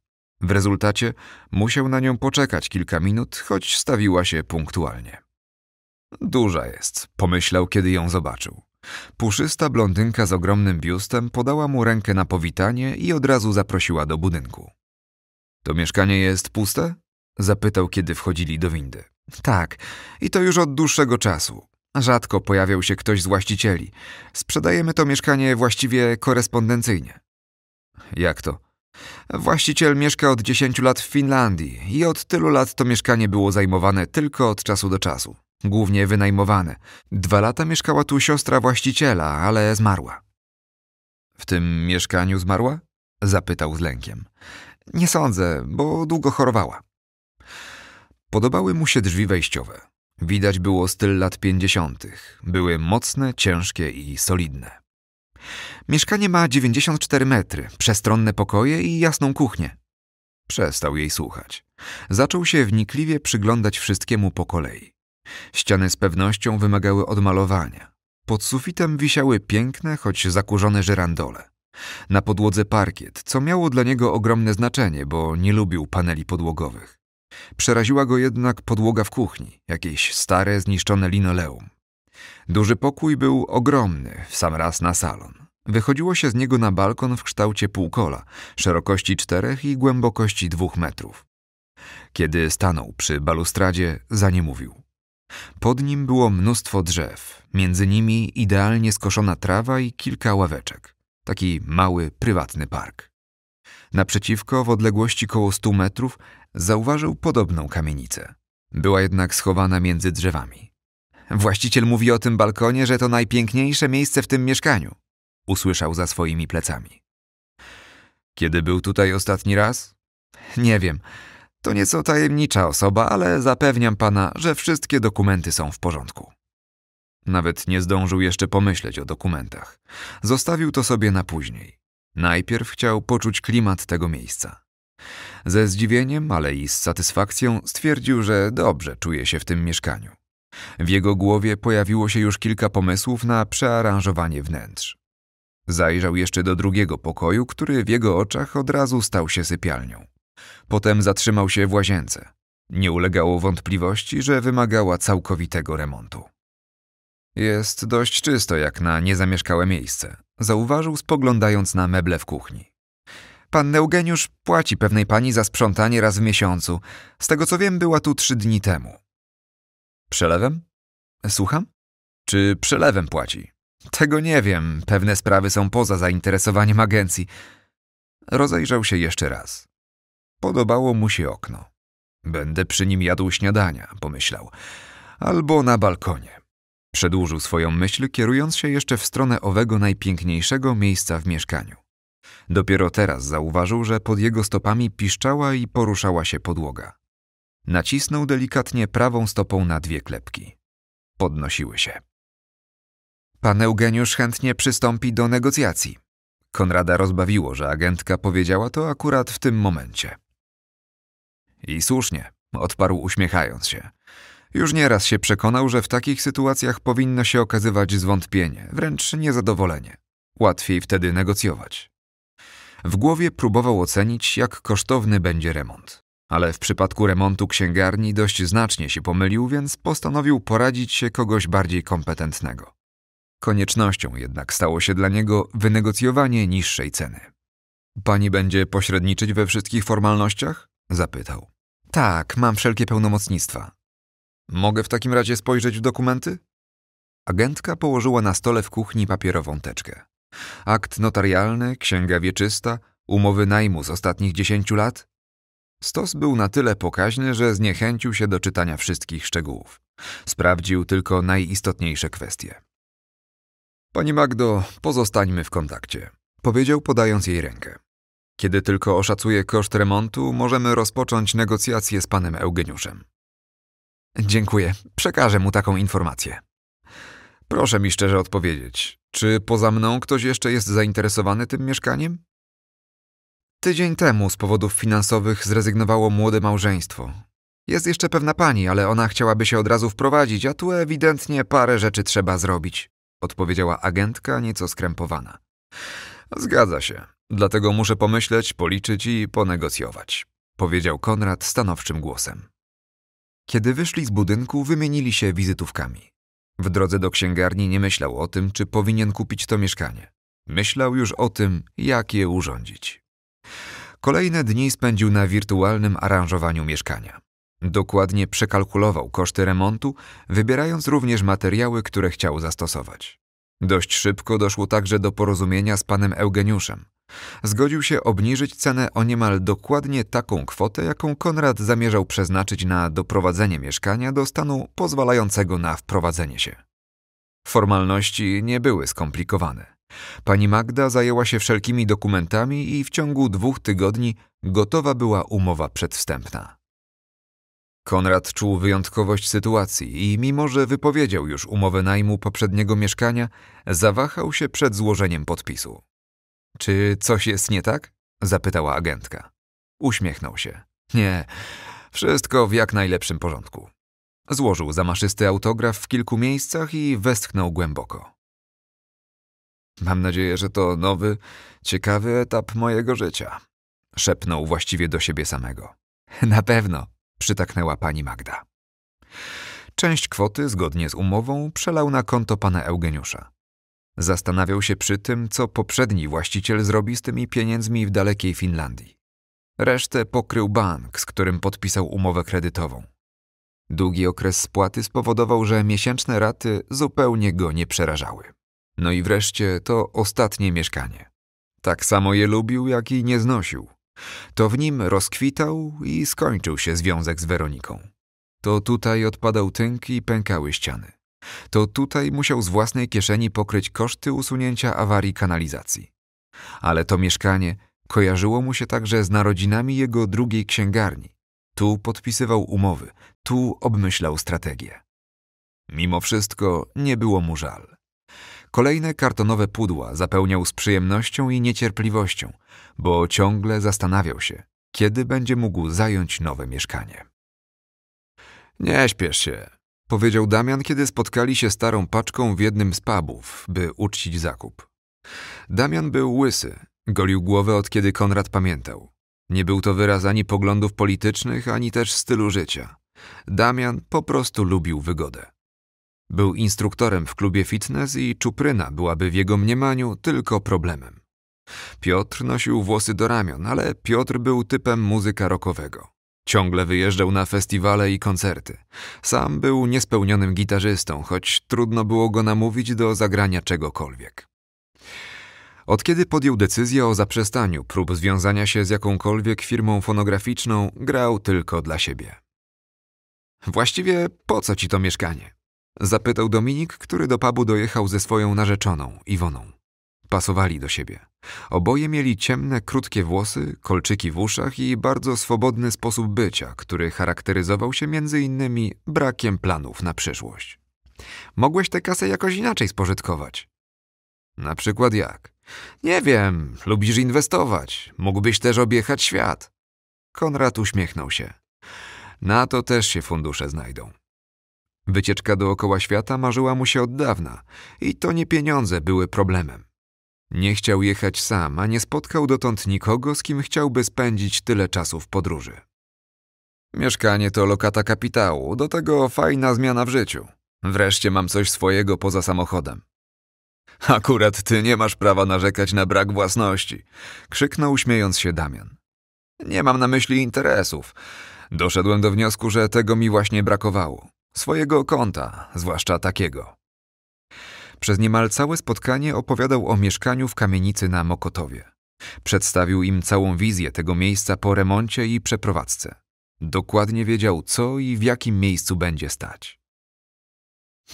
W rezultacie musiał na nią poczekać kilka minut, choć stawiła się punktualnie. Duża jest, pomyślał, kiedy ją zobaczył. Puszysta blondynka z ogromnym biustem podała mu rękę na powitanie i od razu zaprosiła do budynku. To mieszkanie jest puste? Zapytał, kiedy wchodzili do windy. Tak, i to już od dłuższego czasu. Rzadko pojawiał się ktoś z właścicieli. Sprzedajemy to mieszkanie właściwie korespondencyjnie. Jak to? Właściciel mieszka od dziesięciu lat w Finlandii i od tylu lat to mieszkanie było zajmowane tylko od czasu do czasu głównie wynajmowane. Dwa lata mieszkała tu siostra właściciela, ale zmarła. W tym mieszkaniu zmarła? Zapytał z lękiem. Nie sądzę, bo długo chorowała. Podobały mu się drzwi wejściowe. Widać było styl lat pięćdziesiątych. Były mocne, ciężkie i solidne. Mieszkanie ma 94 metry, przestronne pokoje i jasną kuchnię. Przestał jej słuchać. Zaczął się wnikliwie przyglądać wszystkiemu po kolei. Ściany z pewnością wymagały odmalowania. Pod sufitem wisiały piękne, choć zakurzone żyrandole. Na podłodze parkiet, co miało dla niego ogromne znaczenie, bo nie lubił paneli podłogowych. Przeraziła go jednak podłoga w kuchni, jakieś stare, zniszczone linoleum. Duży pokój był ogromny, w sam raz na salon. Wychodziło się z niego na balkon w kształcie półkola, szerokości czterech i głębokości dwóch metrów. Kiedy stanął przy balustradzie, zaniemówił. Pod nim było mnóstwo drzew, między nimi idealnie skoszona trawa i kilka ławeczek. Taki mały, prywatny park. Naprzeciwko, w odległości około stu metrów, zauważył podobną kamienicę. Była jednak schowana między drzewami. Właściciel mówi o tym balkonie, że to najpiękniejsze miejsce w tym mieszkaniu. Usłyszał za swoimi plecami. Kiedy był tutaj ostatni raz? Nie wiem. To nieco tajemnicza osoba, ale zapewniam pana, że wszystkie dokumenty są w porządku. Nawet nie zdążył jeszcze pomyśleć o dokumentach. Zostawił to sobie na później. Najpierw chciał poczuć klimat tego miejsca. Ze zdziwieniem, ale i z satysfakcją stwierdził, że dobrze czuje się w tym mieszkaniu. W jego głowie pojawiło się już kilka pomysłów na przearanżowanie wnętrz. Zajrzał jeszcze do drugiego pokoju, który w jego oczach od razu stał się sypialnią. Potem zatrzymał się w łazience. Nie ulegało wątpliwości, że wymagała całkowitego remontu. Jest dość czysto jak na niezamieszkałe miejsce, zauważył spoglądając na meble w kuchni. Pan Eugeniusz płaci pewnej pani za sprzątanie raz w miesiącu. Z tego co wiem, była tu trzy dni temu. Przelewem? Słucham? Czy przelewem płaci? Tego nie wiem. Pewne sprawy są poza zainteresowaniem agencji. Rozejrzał się jeszcze raz. Podobało mu się okno. Będę przy nim jadł śniadania, pomyślał. Albo na balkonie. Przedłużył swoją myśl, kierując się jeszcze w stronę owego najpiękniejszego miejsca w mieszkaniu. Dopiero teraz zauważył, że pod jego stopami piszczała i poruszała się podłoga. Nacisnął delikatnie prawą stopą na dwie klepki. Podnosiły się. Pan Eugeniusz chętnie przystąpi do negocjacji. Konrada rozbawiło, że agentka powiedziała to akurat w tym momencie. I słusznie, odparł uśmiechając się. Już nieraz się przekonał, że w takich sytuacjach powinno się okazywać zwątpienie, wręcz niezadowolenie. Łatwiej wtedy negocjować. W głowie próbował ocenić, jak kosztowny będzie remont. Ale w przypadku remontu księgarni dość znacznie się pomylił, więc postanowił poradzić się kogoś bardziej kompetentnego. Koniecznością jednak stało się dla niego wynegocjowanie niższej ceny. Pani będzie pośredniczyć we wszystkich formalnościach? zapytał. Tak, mam wszelkie pełnomocnictwa. Mogę w takim razie spojrzeć w dokumenty? Agentka położyła na stole w kuchni papierową teczkę. Akt notarialny, księga wieczysta, umowy najmu z ostatnich dziesięciu lat? Stos był na tyle pokaźny, że zniechęcił się do czytania wszystkich szczegółów. Sprawdził tylko najistotniejsze kwestie. Pani Magdo, pozostańmy w kontakcie, powiedział podając jej rękę. Kiedy tylko oszacuję koszt remontu, możemy rozpocząć negocjacje z panem Eugeniuszem. Dziękuję, przekażę mu taką informację. Proszę mi szczerze odpowiedzieć, czy poza mną ktoś jeszcze jest zainteresowany tym mieszkaniem? Tydzień temu z powodów finansowych zrezygnowało młode małżeństwo. Jest jeszcze pewna pani, ale ona chciałaby się od razu wprowadzić, a tu ewidentnie parę rzeczy trzeba zrobić, odpowiedziała agentka nieco skrępowana. Zgadza się. Dlatego muszę pomyśleć, policzyć i ponegocjować, powiedział Konrad stanowczym głosem. Kiedy wyszli z budynku, wymienili się wizytówkami. W drodze do księgarni nie myślał o tym, czy powinien kupić to mieszkanie. Myślał już o tym, jak je urządzić. Kolejne dni spędził na wirtualnym aranżowaniu mieszkania. Dokładnie przekalkulował koszty remontu, wybierając również materiały, które chciał zastosować. Dość szybko doszło także do porozumienia z panem Eugeniuszem, Zgodził się obniżyć cenę o niemal dokładnie taką kwotę, jaką Konrad zamierzał przeznaczyć na doprowadzenie mieszkania do stanu pozwalającego na wprowadzenie się. Formalności nie były skomplikowane. Pani Magda zajęła się wszelkimi dokumentami i w ciągu dwóch tygodni gotowa była umowa przedwstępna. Konrad czuł wyjątkowość sytuacji i mimo, że wypowiedział już umowę najmu poprzedniego mieszkania, zawahał się przed złożeniem podpisu. Czy coś jest nie tak? zapytała agentka. Uśmiechnął się. Nie, wszystko w jak najlepszym porządku. Złożył zamaszysty autograf w kilku miejscach i westchnął głęboko. Mam nadzieję, że to nowy, ciekawy etap mojego życia, szepnął właściwie do siebie samego. Na pewno, przytaknęła pani Magda. Część kwoty, zgodnie z umową, przelał na konto pana Eugeniusza. Zastanawiał się przy tym, co poprzedni właściciel zrobi z tymi pieniędzmi w dalekiej Finlandii. Resztę pokrył bank, z którym podpisał umowę kredytową. Długi okres spłaty spowodował, że miesięczne raty zupełnie go nie przerażały. No i wreszcie to ostatnie mieszkanie. Tak samo je lubił, jak i nie znosił. To w nim rozkwitał i skończył się związek z Weroniką. To tutaj odpadał tynk i pękały ściany to tutaj musiał z własnej kieszeni pokryć koszty usunięcia awarii kanalizacji. Ale to mieszkanie kojarzyło mu się także z narodzinami jego drugiej księgarni. Tu podpisywał umowy, tu obmyślał strategię. Mimo wszystko nie było mu żal. Kolejne kartonowe pudła zapełniał z przyjemnością i niecierpliwością, bo ciągle zastanawiał się, kiedy będzie mógł zająć nowe mieszkanie. Nie śpiesz się, Powiedział Damian, kiedy spotkali się starą paczką w jednym z pubów, by uczcić zakup. Damian był łysy, golił głowę od kiedy Konrad pamiętał. Nie był to wyraz ani poglądów politycznych, ani też stylu życia. Damian po prostu lubił wygodę. Był instruktorem w klubie fitness i czupryna byłaby w jego mniemaniu tylko problemem. Piotr nosił włosy do ramion, ale Piotr był typem muzyka rockowego. Ciągle wyjeżdżał na festiwale i koncerty. Sam był niespełnionym gitarzystą, choć trudno było go namówić do zagrania czegokolwiek. Od kiedy podjął decyzję o zaprzestaniu prób związania się z jakąkolwiek firmą fonograficzną, grał tylko dla siebie. Właściwie po co ci to mieszkanie? Zapytał Dominik, który do pubu dojechał ze swoją narzeczoną, Iwoną. Pasowali do siebie. Oboje mieli ciemne, krótkie włosy, kolczyki w uszach i bardzo swobodny sposób bycia, który charakteryzował się między innymi brakiem planów na przyszłość. Mogłeś tę kasę jakoś inaczej spożytkować. Na przykład jak? Nie wiem, lubisz inwestować. Mógłbyś też objechać świat. Konrad uśmiechnął się. Na to też się fundusze znajdą. Wycieczka dookoła świata marzyła mu się od dawna i to nie pieniądze były problemem. Nie chciał jechać sam, a nie spotkał dotąd nikogo, z kim chciałby spędzić tyle czasu w podróży. Mieszkanie to lokata kapitału, do tego fajna zmiana w życiu. Wreszcie mam coś swojego poza samochodem. Akurat ty nie masz prawa narzekać na brak własności, krzyknął śmiejąc się Damian. Nie mam na myśli interesów. Doszedłem do wniosku, że tego mi właśnie brakowało. Swojego konta, zwłaszcza takiego. Przez niemal całe spotkanie opowiadał o mieszkaniu w kamienicy na Mokotowie. Przedstawił im całą wizję tego miejsca po remoncie i przeprowadzce. Dokładnie wiedział, co i w jakim miejscu będzie stać.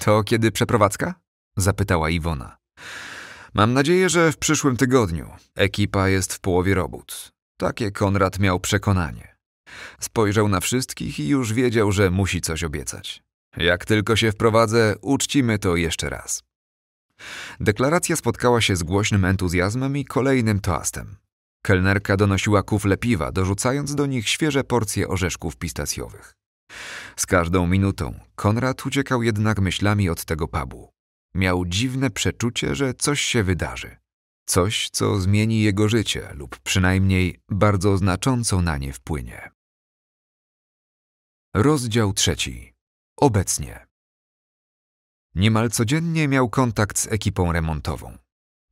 To kiedy przeprowadzka? zapytała Iwona. Mam nadzieję, że w przyszłym tygodniu ekipa jest w połowie robót. Takie Konrad miał przekonanie. Spojrzał na wszystkich i już wiedział, że musi coś obiecać. Jak tylko się wprowadzę, uczcimy to jeszcze raz. Deklaracja spotkała się z głośnym entuzjazmem i kolejnym toastem. Kelnerka donosiła kufle piwa, dorzucając do nich świeże porcje orzeszków pistacjowych. Z każdą minutą Konrad uciekał jednak myślami od tego pubu. Miał dziwne przeczucie, że coś się wydarzy. Coś, co zmieni jego życie lub przynajmniej bardzo znacząco na nie wpłynie. Rozdział trzeci. Obecnie. Niemal codziennie miał kontakt z ekipą remontową.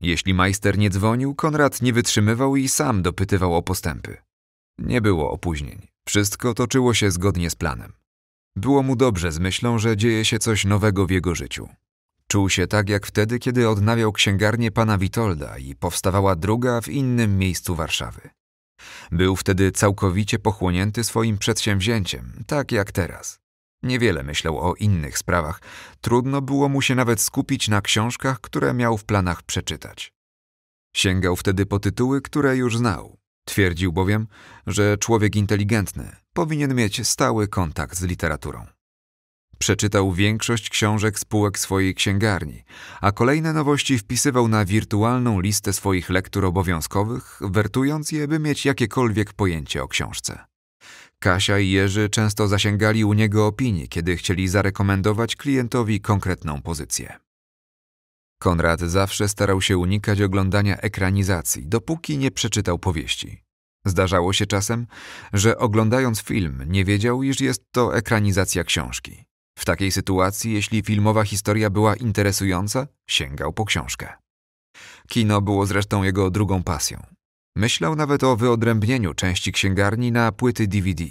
Jeśli majster nie dzwonił, Konrad nie wytrzymywał i sam dopytywał o postępy. Nie było opóźnień. Wszystko toczyło się zgodnie z planem. Było mu dobrze z myślą, że dzieje się coś nowego w jego życiu. Czuł się tak jak wtedy, kiedy odnawiał księgarnię pana Witolda i powstawała druga w innym miejscu Warszawy. Był wtedy całkowicie pochłonięty swoim przedsięwzięciem, tak jak teraz. Niewiele myślał o innych sprawach. Trudno było mu się nawet skupić na książkach, które miał w planach przeczytać. Sięgał wtedy po tytuły, które już znał. Twierdził bowiem, że człowiek inteligentny powinien mieć stały kontakt z literaturą. Przeczytał większość książek spółek swojej księgarni, a kolejne nowości wpisywał na wirtualną listę swoich lektur obowiązkowych, wertując je, by mieć jakiekolwiek pojęcie o książce. Kasia i Jerzy często zasięgali u niego opinii, kiedy chcieli zarekomendować klientowi konkretną pozycję. Konrad zawsze starał się unikać oglądania ekranizacji, dopóki nie przeczytał powieści. Zdarzało się czasem, że oglądając film nie wiedział, iż jest to ekranizacja książki. W takiej sytuacji, jeśli filmowa historia była interesująca, sięgał po książkę. Kino było zresztą jego drugą pasją. Myślał nawet o wyodrębnieniu części księgarni na płyty DVD.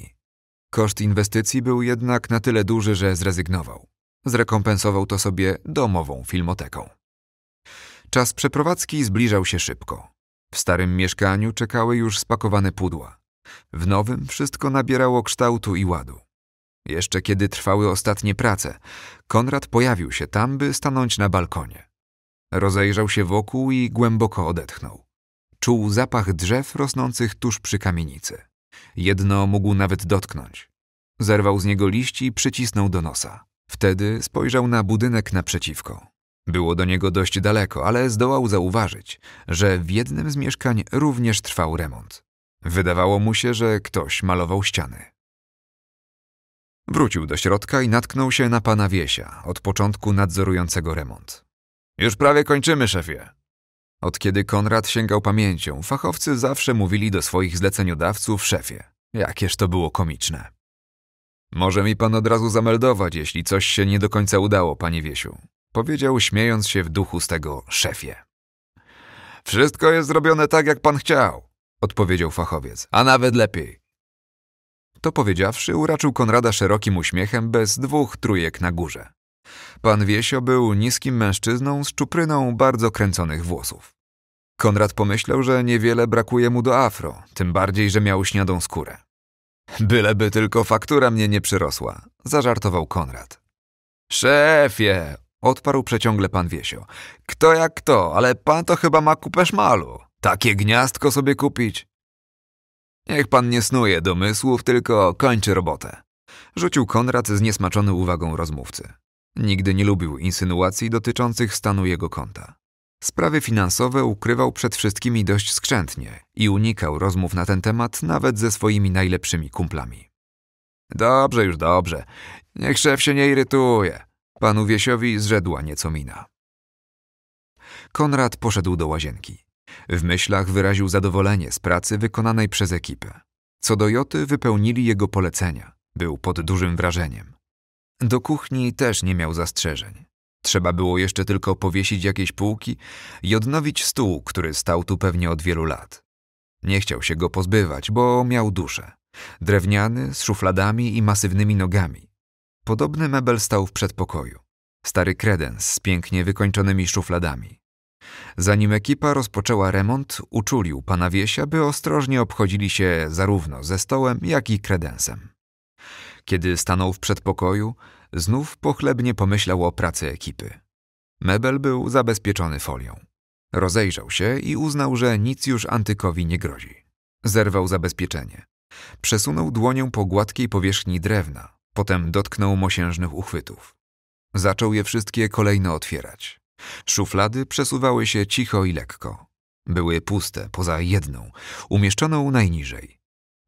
Koszt inwestycji był jednak na tyle duży, że zrezygnował. Zrekompensował to sobie domową filmoteką. Czas przeprowadzki zbliżał się szybko. W starym mieszkaniu czekały już spakowane pudła. W nowym wszystko nabierało kształtu i ładu. Jeszcze kiedy trwały ostatnie prace, Konrad pojawił się tam, by stanąć na balkonie. Rozejrzał się wokół i głęboko odetchnął. Czuł zapach drzew rosnących tuż przy kamienicy. Jedno mógł nawet dotknąć. Zerwał z niego liści i przycisnął do nosa. Wtedy spojrzał na budynek naprzeciwko. Było do niego dość daleko, ale zdołał zauważyć, że w jednym z mieszkań również trwał remont. Wydawało mu się, że ktoś malował ściany. Wrócił do środka i natknął się na pana Wiesia, od początku nadzorującego remont. Już prawie kończymy, szefie. Od kiedy Konrad sięgał pamięcią, fachowcy zawsze mówili do swoich zleceniodawców szefie. Jakież to było komiczne. Może mi pan od razu zameldować, jeśli coś się nie do końca udało, panie Wiesiu. Powiedział, śmiejąc się w duchu z tego szefie. Wszystko jest zrobione tak, jak pan chciał, odpowiedział fachowiec, a nawet lepiej. To powiedziawszy, uraczył Konrada szerokim uśmiechem bez dwóch trójek na górze. Pan Wiesio był niskim mężczyzną z czupryną bardzo kręconych włosów. Konrad pomyślał, że niewiele brakuje mu do afro, tym bardziej, że miał śniadą skórę. Byleby tylko faktura mnie nie przyrosła, zażartował Konrad. Szefie, odparł przeciągle pan Wiesio. Kto jak kto, ale pan to chyba ma kupę szmalu. Takie gniazdko sobie kupić. Niech pan nie snuje domysłów, tylko kończy robotę. Rzucił Konrad zniesmaczony uwagą rozmówcy. Nigdy nie lubił insynuacji dotyczących stanu jego konta. Sprawy finansowe ukrywał przed wszystkimi dość skrzętnie i unikał rozmów na ten temat nawet ze swoimi najlepszymi kumplami. Dobrze już, dobrze. Niech szef się nie irytuje. Panu Wiesiowi zrzedła nieco mina. Konrad poszedł do łazienki. W myślach wyraził zadowolenie z pracy wykonanej przez ekipę. Co do Joty wypełnili jego polecenia. Był pod dużym wrażeniem. Do kuchni też nie miał zastrzeżeń. Trzeba było jeszcze tylko powiesić jakieś półki i odnowić stół, który stał tu pewnie od wielu lat. Nie chciał się go pozbywać, bo miał duszę. Drewniany, z szufladami i masywnymi nogami. Podobny mebel stał w przedpokoju. Stary kredens z pięknie wykończonymi szufladami. Zanim ekipa rozpoczęła remont, uczulił pana Wiesia, by ostrożnie obchodzili się zarówno ze stołem, jak i kredensem. Kiedy stanął w przedpokoju, znów pochlebnie pomyślał o pracy ekipy. Mebel był zabezpieczony folią. Rozejrzał się i uznał, że nic już Antykowi nie grozi. Zerwał zabezpieczenie. Przesunął dłonią po gładkiej powierzchni drewna, potem dotknął mosiężnych uchwytów. Zaczął je wszystkie kolejno otwierać. Szuflady przesuwały się cicho i lekko. Były puste, poza jedną, umieszczoną najniżej.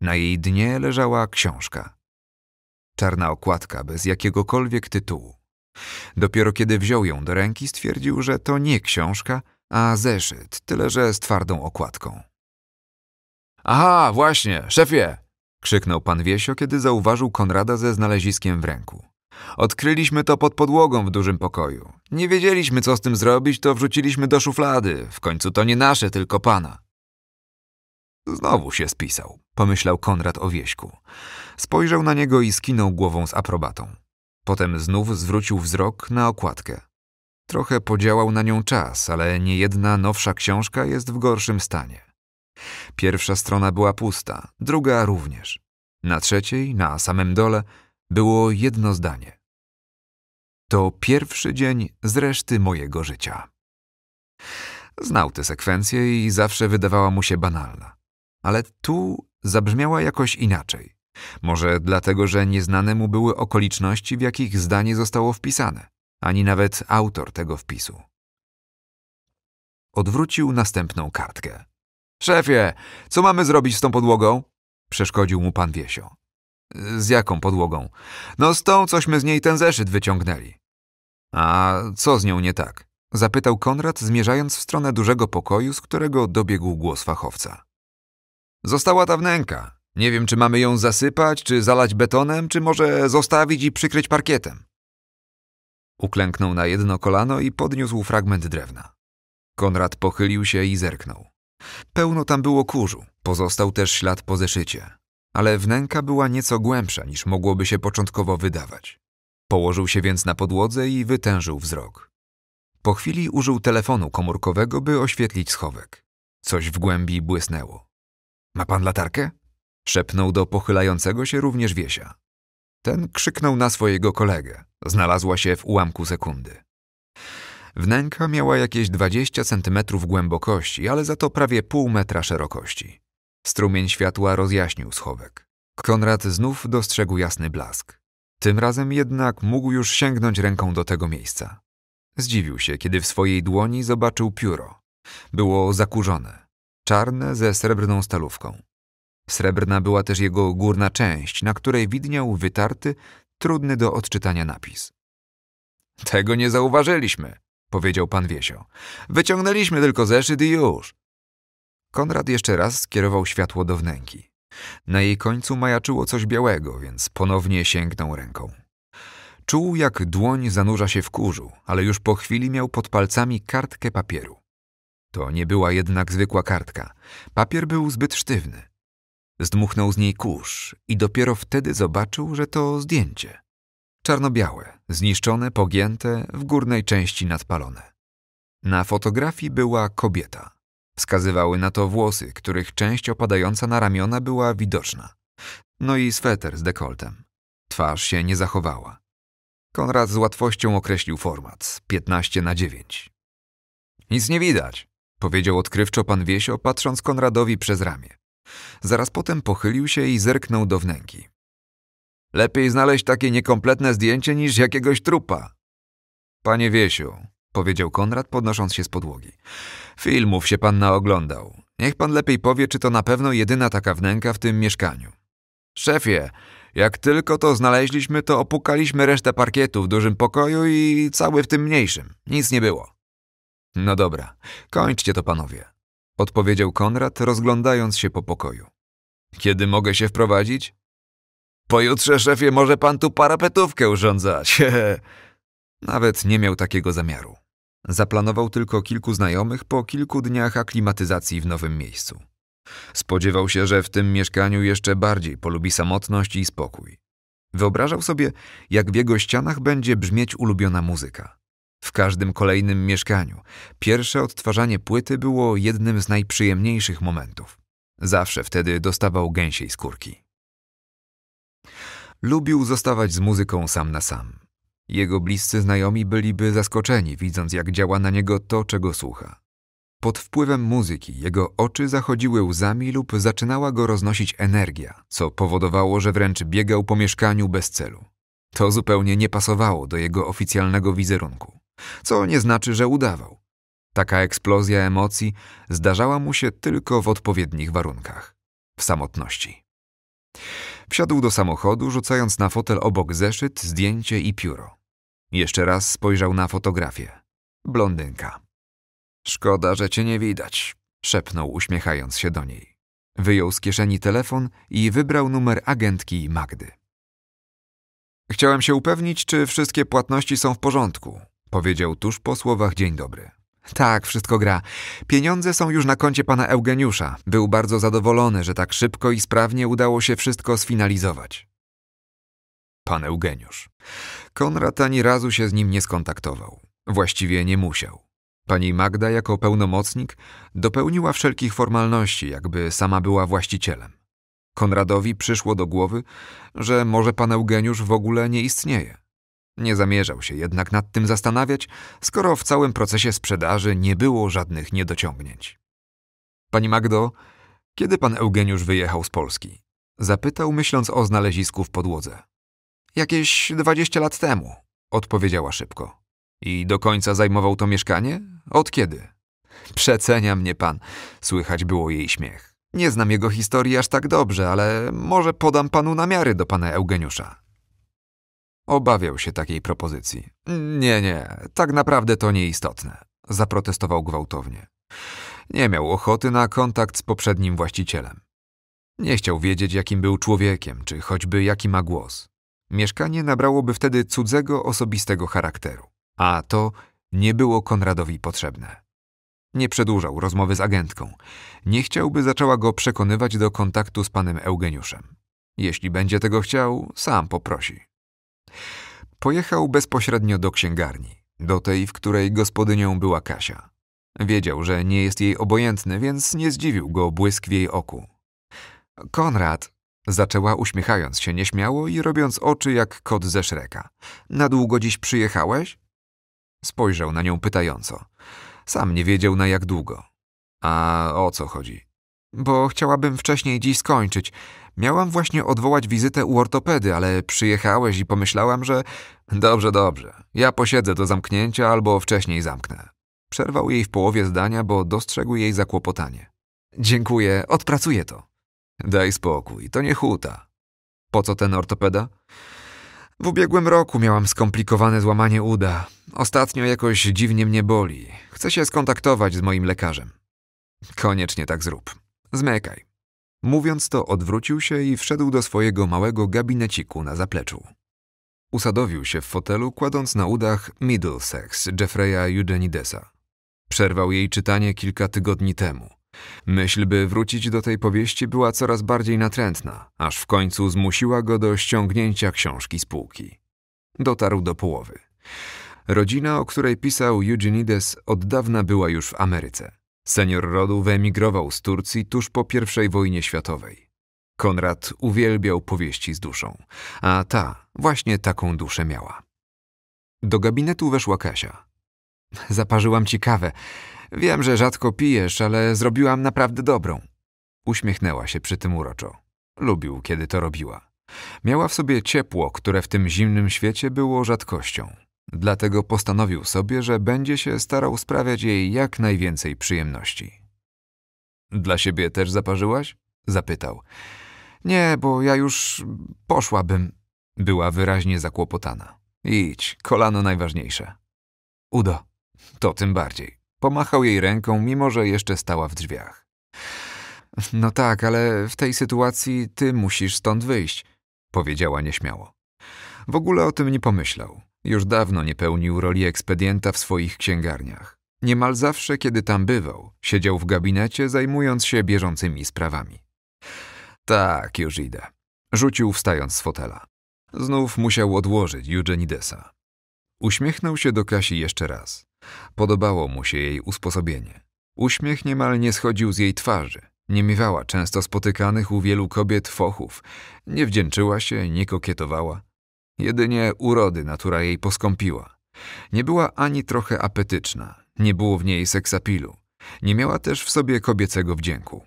Na jej dnie leżała książka. Czarna okładka bez jakiegokolwiek tytułu. Dopiero kiedy wziął ją do ręki, stwierdził, że to nie książka, a zeszyt, tyle że z twardą okładką. Aha, właśnie, szefie! krzyknął pan Wiesio, kiedy zauważył Konrada ze znaleziskiem w ręku. Odkryliśmy to pod podłogą w dużym pokoju. Nie wiedzieliśmy, co z tym zrobić, to wrzuciliśmy do szuflady. W końcu to nie nasze, tylko pana. Znowu się spisał, pomyślał Konrad o Wieśku. Spojrzał na niego i skinął głową z aprobatą. Potem znów zwrócił wzrok na okładkę. Trochę podziałał na nią czas, ale niejedna nowsza książka jest w gorszym stanie. Pierwsza strona była pusta, druga również. Na trzeciej, na samym dole, było jedno zdanie. To pierwszy dzień z reszty mojego życia. Znał tę sekwencję i zawsze wydawała mu się banalna. Ale tu zabrzmiała jakoś inaczej. Może dlatego, że nieznane mu były okoliczności, w jakich zdanie zostało wpisane, ani nawet autor tego wpisu. Odwrócił następną kartkę. Szefie, co mamy zrobić z tą podłogą? Przeszkodził mu pan Wiesio. Z jaką podłogą? No z tą, cośmy z niej ten zeszyt wyciągnęli. A co z nią nie tak? Zapytał Konrad, zmierzając w stronę dużego pokoju, z którego dobiegł głos fachowca. Została ta wnęka, nie wiem, czy mamy ją zasypać, czy zalać betonem, czy może zostawić i przykryć parkietem. Uklęknął na jedno kolano i podniósł fragment drewna. Konrad pochylił się i zerknął. Pełno tam było kurzu, pozostał też ślad po zeszycie, ale wnęka była nieco głębsza niż mogłoby się początkowo wydawać. Położył się więc na podłodze i wytężył wzrok. Po chwili użył telefonu komórkowego, by oświetlić schowek. Coś w głębi błysnęło. Ma pan latarkę? Szepnął do pochylającego się również Wiesia. Ten krzyknął na swojego kolegę. Znalazła się w ułamku sekundy. Wnęka miała jakieś 20 centymetrów głębokości, ale za to prawie pół metra szerokości. Strumień światła rozjaśnił schowek. Konrad znów dostrzegł jasny blask. Tym razem jednak mógł już sięgnąć ręką do tego miejsca. Zdziwił się, kiedy w swojej dłoni zobaczył pióro. Było zakurzone, czarne ze srebrną stalówką. Srebrna była też jego górna część, na której widniał wytarty, trudny do odczytania napis. Tego nie zauważyliśmy, powiedział pan Wiesio. Wyciągnęliśmy tylko zeszyt i już. Konrad jeszcze raz skierował światło do wnęki. Na jej końcu majaczyło coś białego, więc ponownie sięgnął ręką. Czuł, jak dłoń zanurza się w kurzu, ale już po chwili miał pod palcami kartkę papieru. To nie była jednak zwykła kartka. Papier był zbyt sztywny. Zdmuchnął z niej kurz i dopiero wtedy zobaczył, że to zdjęcie. Czarno-białe, zniszczone, pogięte, w górnej części nadpalone. Na fotografii była kobieta. Wskazywały na to włosy, których część opadająca na ramiona była widoczna. No i sweter z dekoltem. Twarz się nie zachowała. Konrad z łatwością określił format 15 na 9. Nic nie widać, powiedział odkrywczo pan Wiesio, patrząc Konradowi przez ramię. Zaraz potem pochylił się i zerknął do wnęki. Lepiej znaleźć takie niekompletne zdjęcie niż jakiegoś trupa. Panie Wiesiu, powiedział Konrad, podnosząc się z podłogi. Filmów się pan naoglądał. Niech pan lepiej powie, czy to na pewno jedyna taka wnęka w tym mieszkaniu. Szefie, jak tylko to znaleźliśmy, to opukaliśmy resztę parkietu w dużym pokoju i cały w tym mniejszym. Nic nie było. No dobra, kończcie to panowie odpowiedział Konrad, rozglądając się po pokoju. Kiedy mogę się wprowadzić? Pojutrze, szefie, może pan tu parapetówkę urządzać. Nawet nie miał takiego zamiaru. Zaplanował tylko kilku znajomych po kilku dniach aklimatyzacji w nowym miejscu. Spodziewał się, że w tym mieszkaniu jeszcze bardziej polubi samotność i spokój. Wyobrażał sobie, jak w jego ścianach będzie brzmieć ulubiona muzyka. W każdym kolejnym mieszkaniu pierwsze odtwarzanie płyty było jednym z najprzyjemniejszych momentów. Zawsze wtedy dostawał gęsiej skórki. Lubił zostawać z muzyką sam na sam. Jego bliscy znajomi byliby zaskoczeni, widząc jak działa na niego to, czego słucha. Pod wpływem muzyki jego oczy zachodziły łzami lub zaczynała go roznosić energia, co powodowało, że wręcz biegał po mieszkaniu bez celu. To zupełnie nie pasowało do jego oficjalnego wizerunku co nie znaczy, że udawał. Taka eksplozja emocji zdarzała mu się tylko w odpowiednich warunkach w samotności. Wsiadł do samochodu, rzucając na fotel obok zeszyt, zdjęcie i pióro. Jeszcze raz spojrzał na fotografię. Blondynka. Szkoda, że cię nie widać, szepnął, uśmiechając się do niej. Wyjął z kieszeni telefon i wybrał numer agentki Magdy. Chciałem się upewnić, czy wszystkie płatności są w porządku, Powiedział tuż po słowach dzień dobry. Tak, wszystko gra. Pieniądze są już na koncie pana Eugeniusza. Był bardzo zadowolony, że tak szybko i sprawnie udało się wszystko sfinalizować. Pan Eugeniusz. Konrad ani razu się z nim nie skontaktował. Właściwie nie musiał. Pani Magda jako pełnomocnik dopełniła wszelkich formalności, jakby sama była właścicielem. Konradowi przyszło do głowy, że może pan Eugeniusz w ogóle nie istnieje. Nie zamierzał się jednak nad tym zastanawiać, skoro w całym procesie sprzedaży nie było żadnych niedociągnięć. Pani Magdo, kiedy pan Eugeniusz wyjechał z Polski? Zapytał, myśląc o znalezisku w podłodze. Jakieś dwadzieścia lat temu, odpowiedziała szybko. I do końca zajmował to mieszkanie? Od kiedy? Przecenia mnie pan, słychać było jej śmiech. Nie znam jego historii aż tak dobrze, ale może podam panu namiary do pana Eugeniusza. Obawiał się takiej propozycji. Nie, nie, tak naprawdę to nieistotne, zaprotestował gwałtownie. Nie miał ochoty na kontakt z poprzednim właścicielem. Nie chciał wiedzieć, jakim był człowiekiem, czy choćby jaki ma głos. Mieszkanie nabrałoby wtedy cudzego, osobistego charakteru, a to nie było Konradowi potrzebne. Nie przedłużał rozmowy z agentką. Nie chciałby zaczęła go przekonywać do kontaktu z panem Eugeniuszem. Jeśli będzie tego chciał, sam poprosi. Pojechał bezpośrednio do księgarni, do tej, w której gospodynią była Kasia. Wiedział, że nie jest jej obojętny, więc nie zdziwił go błysk w jej oku. Konrad, zaczęła uśmiechając się nieśmiało i robiąc oczy jak kot ze szreka. Na długo dziś przyjechałeś? Spojrzał na nią pytająco. Sam nie wiedział na jak długo. A o co chodzi? bo chciałabym wcześniej dziś skończyć. Miałam właśnie odwołać wizytę u ortopedy, ale przyjechałeś i pomyślałam, że dobrze, dobrze, ja posiedzę do zamknięcia albo wcześniej zamknę. Przerwał jej w połowie zdania, bo dostrzegł jej zakłopotanie. Dziękuję, odpracuję to. Daj spokój, to nie huta. Po co ten ortopeda? W ubiegłym roku miałam skomplikowane złamanie uda. Ostatnio jakoś dziwnie mnie boli. Chcę się skontaktować z moim lekarzem. Koniecznie tak zrób. Zmykaj. Mówiąc to, odwrócił się i wszedł do swojego małego gabineciku na zapleczu. Usadowił się w fotelu, kładąc na udach Middlesex Jeffreya Eugenidesa. Przerwał jej czytanie kilka tygodni temu. Myśl, by wrócić do tej powieści, była coraz bardziej natrętna, aż w końcu zmusiła go do ściągnięcia książki z półki. Dotarł do połowy. Rodzina, o której pisał Eugenides, od dawna była już w Ameryce. Senior rodu wyemigrował z Turcji tuż po I wojnie światowej. Konrad uwielbiał powieści z duszą, a ta właśnie taką duszę miała. Do gabinetu weszła Kasia. Zaparzyłam ci kawę. Wiem, że rzadko pijesz, ale zrobiłam naprawdę dobrą. Uśmiechnęła się przy tym uroczo. Lubił, kiedy to robiła. Miała w sobie ciepło, które w tym zimnym świecie było rzadkością. Dlatego postanowił sobie, że będzie się starał sprawiać jej jak najwięcej przyjemności. Dla siebie też zaparzyłaś? Zapytał. Nie, bo ja już poszłabym. Była wyraźnie zakłopotana. Idź, kolano najważniejsze. Udo. To tym bardziej. Pomachał jej ręką, mimo że jeszcze stała w drzwiach. No tak, ale w tej sytuacji ty musisz stąd wyjść, powiedziała nieśmiało. W ogóle o tym nie pomyślał. Już dawno nie pełnił roli ekspedienta w swoich księgarniach. Niemal zawsze, kiedy tam bywał, siedział w gabinecie, zajmując się bieżącymi sprawami. Tak, już idę. Rzucił wstając z fotela. Znów musiał odłożyć Eugenidesa. Uśmiechnął się do Kasi jeszcze raz. Podobało mu się jej usposobienie. Uśmiech niemal nie schodził z jej twarzy. Nie miewała często spotykanych u wielu kobiet fochów. Nie wdzięczyła się, nie kokietowała. Jedynie urody natura jej poskąpiła. Nie była ani trochę apetyczna, nie było w niej seksapilu. Nie miała też w sobie kobiecego wdzięku.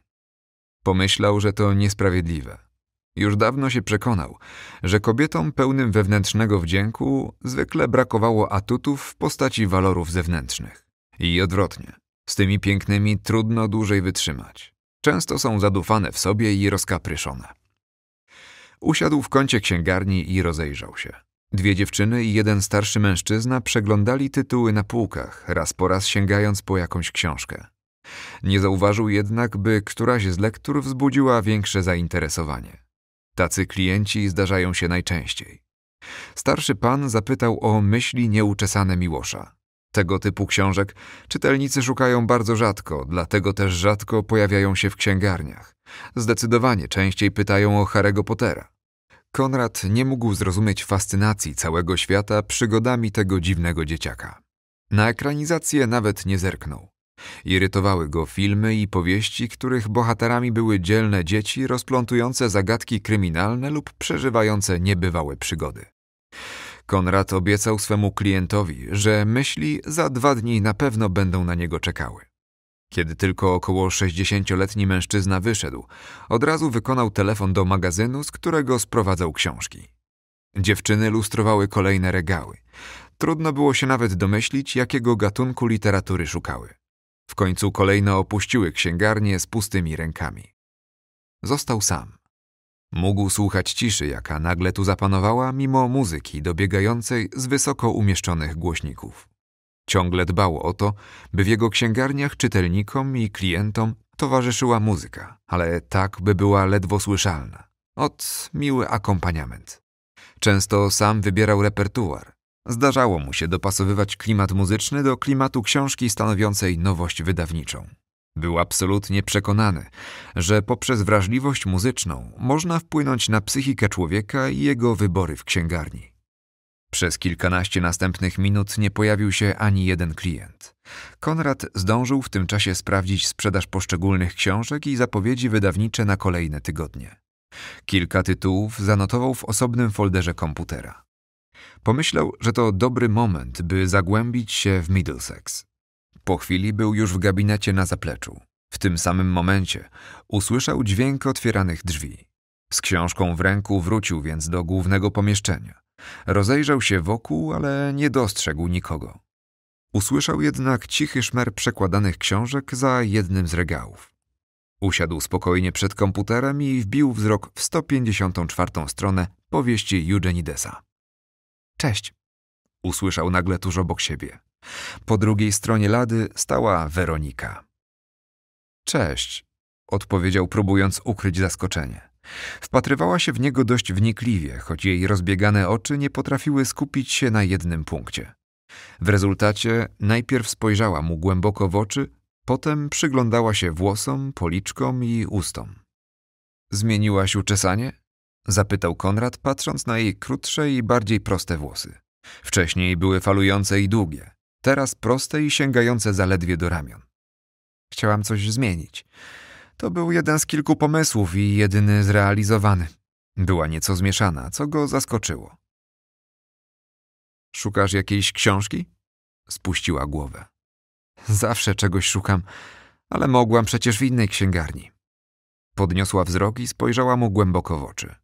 Pomyślał, że to niesprawiedliwe. Już dawno się przekonał, że kobietom pełnym wewnętrznego wdzięku zwykle brakowało atutów w postaci walorów zewnętrznych. I odwrotnie. Z tymi pięknymi trudno dłużej wytrzymać. Często są zadufane w sobie i rozkapryszone. Usiadł w kącie księgarni i rozejrzał się. Dwie dziewczyny i jeden starszy mężczyzna przeglądali tytuły na półkach, raz po raz sięgając po jakąś książkę. Nie zauważył jednak, by któraś z lektur wzbudziła większe zainteresowanie. Tacy klienci zdarzają się najczęściej. Starszy pan zapytał o myśli nieuczesane Miłosza. Tego typu książek czytelnicy szukają bardzo rzadko, dlatego też rzadko pojawiają się w księgarniach. Zdecydowanie częściej pytają o Harry'ego Pottera. Konrad nie mógł zrozumieć fascynacji całego świata przygodami tego dziwnego dzieciaka. Na ekranizację nawet nie zerknął. Irytowały go filmy i powieści, których bohaterami były dzielne dzieci rozplątujące zagadki kryminalne lub przeżywające niebywałe przygody. Konrad obiecał swemu klientowi, że myśli za dwa dni na pewno będą na niego czekały. Kiedy tylko około 60-letni mężczyzna wyszedł, od razu wykonał telefon do magazynu, z którego sprowadzał książki. Dziewczyny lustrowały kolejne regały. Trudno było się nawet domyślić, jakiego gatunku literatury szukały. W końcu kolejno opuściły księgarnię z pustymi rękami. Został sam. Mógł słuchać ciszy, jaka nagle tu zapanowała, mimo muzyki dobiegającej z wysoko umieszczonych głośników. Ciągle dbał o to, by w jego księgarniach czytelnikom i klientom towarzyszyła muzyka, ale tak, by była ledwo słyszalna. Ot miły akompaniament. Często sam wybierał repertuar. Zdarzało mu się dopasowywać klimat muzyczny do klimatu książki stanowiącej nowość wydawniczą. Był absolutnie przekonany, że poprzez wrażliwość muzyczną można wpłynąć na psychikę człowieka i jego wybory w księgarni. Przez kilkanaście następnych minut nie pojawił się ani jeden klient. Konrad zdążył w tym czasie sprawdzić sprzedaż poszczególnych książek i zapowiedzi wydawnicze na kolejne tygodnie. Kilka tytułów zanotował w osobnym folderze komputera. Pomyślał, że to dobry moment, by zagłębić się w Middlesex. Po chwili był już w gabinecie na zapleczu. W tym samym momencie usłyszał dźwięk otwieranych drzwi. Z książką w ręku wrócił więc do głównego pomieszczenia. Rozejrzał się wokół, ale nie dostrzegł nikogo. Usłyszał jednak cichy szmer przekładanych książek za jednym z regałów. Usiadł spokojnie przed komputerem i wbił wzrok w 154. stronę powieści Eugenidesa. Cześć. Usłyszał nagle tuż obok siebie. Po drugiej stronie lady stała Weronika. Cześć, odpowiedział, próbując ukryć zaskoczenie. Wpatrywała się w niego dość wnikliwie, choć jej rozbiegane oczy nie potrafiły skupić się na jednym punkcie. W rezultacie najpierw spojrzała mu głęboko w oczy, potem przyglądała się włosom, policzkom i ustom. Zmieniłaś uczesanie? zapytał Konrad, patrząc na jej krótsze i bardziej proste włosy. Wcześniej były falujące i długie, teraz proste i sięgające zaledwie do ramion. Chciałam coś zmienić. To był jeden z kilku pomysłów i jedyny zrealizowany. Była nieco zmieszana, co go zaskoczyło. Szukasz jakiejś książki? Spuściła głowę. Zawsze czegoś szukam, ale mogłam przecież w innej księgarni. Podniosła wzrok i spojrzała mu głęboko w oczy.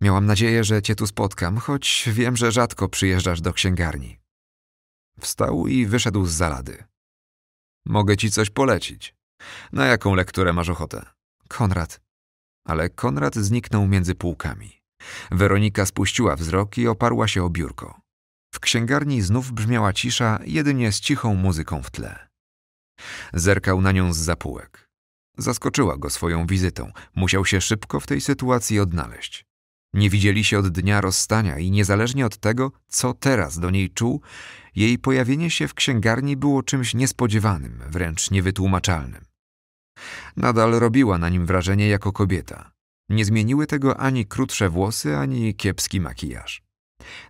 Miałam nadzieję, że cię tu spotkam, choć wiem, że rzadko przyjeżdżasz do księgarni. Wstał i wyszedł z zalady. Mogę ci coś polecić. Na jaką lekturę masz ochotę? Konrad. Ale Konrad zniknął między półkami. Weronika spuściła wzrok i oparła się o biurko. W księgarni znów brzmiała cisza, jedynie z cichą muzyką w tle. Zerkał na nią z zapółek. Zaskoczyła go swoją wizytą. Musiał się szybko w tej sytuacji odnaleźć. Nie widzieli się od dnia rozstania i niezależnie od tego, co teraz do niej czuł, jej pojawienie się w księgarni było czymś niespodziewanym, wręcz niewytłumaczalnym. Nadal robiła na nim wrażenie jako kobieta. Nie zmieniły tego ani krótsze włosy, ani kiepski makijaż.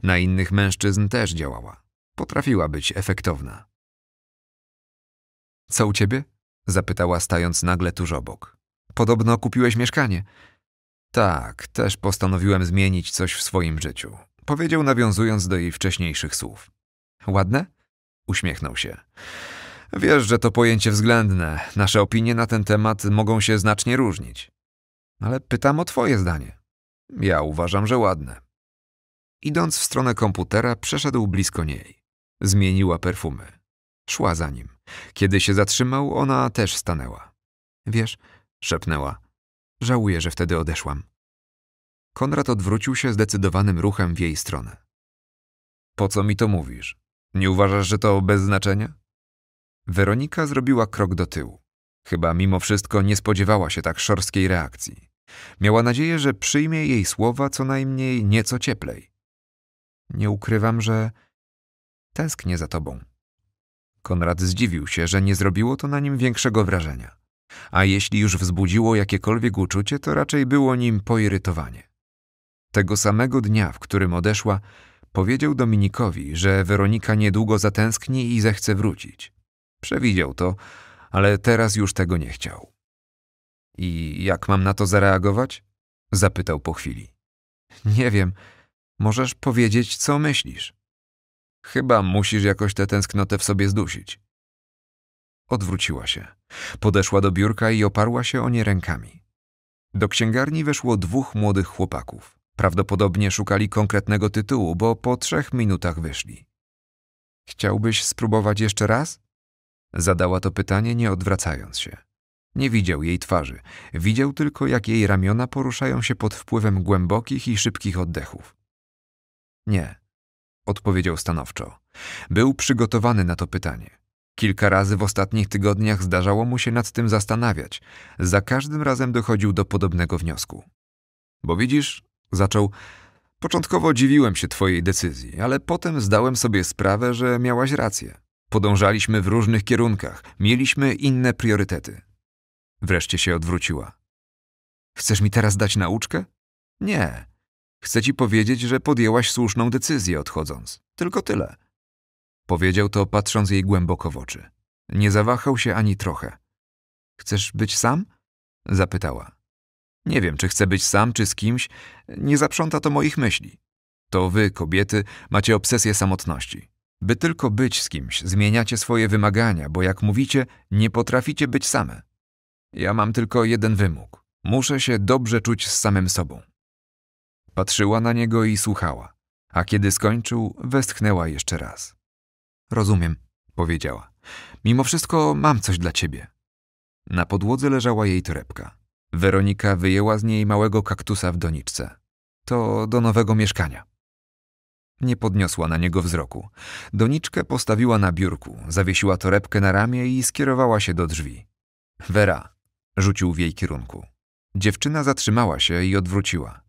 Na innych mężczyzn też działała. Potrafiła być efektowna. Co u ciebie? zapytała stając nagle tuż obok. Podobno kupiłeś mieszkanie. Tak, też postanowiłem zmienić coś w swoim życiu, powiedział nawiązując do jej wcześniejszych słów. Ładne? Uśmiechnął się. Wiesz, że to pojęcie względne. Nasze opinie na ten temat mogą się znacznie różnić. Ale pytam o twoje zdanie. Ja uważam, że ładne. Idąc w stronę komputera, przeszedł blisko niej. Zmieniła perfumy. Szła za nim. Kiedy się zatrzymał, ona też stanęła. Wiesz, szepnęła. Żałuję, że wtedy odeszłam. Konrad odwrócił się zdecydowanym ruchem w jej stronę. Po co mi to mówisz? Nie uważasz, że to bez znaczenia? Weronika zrobiła krok do tyłu. Chyba mimo wszystko nie spodziewała się tak szorstkiej reakcji. Miała nadzieję, że przyjmie jej słowa co najmniej nieco cieplej. Nie ukrywam, że tęsknię za tobą. Konrad zdziwił się, że nie zrobiło to na nim większego wrażenia. A jeśli już wzbudziło jakiekolwiek uczucie, to raczej było nim poirytowanie. Tego samego dnia, w którym odeszła, Powiedział Dominikowi, że Weronika niedługo zatęskni i zechce wrócić. Przewidział to, ale teraz już tego nie chciał. I jak mam na to zareagować? Zapytał po chwili. Nie wiem, możesz powiedzieć, co myślisz. Chyba musisz jakoś tę tęsknotę w sobie zdusić. Odwróciła się. Podeszła do biurka i oparła się o nie rękami. Do księgarni weszło dwóch młodych chłopaków. Prawdopodobnie szukali konkretnego tytułu, bo po trzech minutach wyszli. Chciałbyś spróbować jeszcze raz? Zadała to pytanie, nie odwracając się. Nie widział jej twarzy, widział tylko, jak jej ramiona poruszają się pod wpływem głębokich i szybkich oddechów. Nie, odpowiedział stanowczo. Był przygotowany na to pytanie. Kilka razy w ostatnich tygodniach zdarzało mu się nad tym zastanawiać. Za każdym razem dochodził do podobnego wniosku. Bo widzisz, Zaczął: Początkowo dziwiłem się twojej decyzji, ale potem zdałem sobie sprawę, że miałaś rację. Podążaliśmy w różnych kierunkach, mieliśmy inne priorytety. Wreszcie się odwróciła. Chcesz mi teraz dać nauczkę? Nie. Chcę ci powiedzieć, że podjęłaś słuszną decyzję odchodząc. Tylko tyle. Powiedział to, patrząc jej głęboko w oczy. Nie zawahał się ani trochę. Chcesz być sam? Zapytała. Nie wiem, czy chcę być sam, czy z kimś. Nie zaprząta to moich myśli. To wy, kobiety, macie obsesję samotności. By tylko być z kimś, zmieniacie swoje wymagania, bo jak mówicie, nie potraficie być same. Ja mam tylko jeden wymóg. Muszę się dobrze czuć z samym sobą. Patrzyła na niego i słuchała, a kiedy skończył, westchnęła jeszcze raz. Rozumiem, powiedziała. Mimo wszystko mam coś dla ciebie. Na podłodze leżała jej torebka. Weronika wyjęła z niej małego kaktusa w doniczce. To do nowego mieszkania. Nie podniosła na niego wzroku. Doniczkę postawiła na biurku, zawiesiła torebkę na ramię i skierowała się do drzwi. Wera rzucił w jej kierunku. Dziewczyna zatrzymała się i odwróciła.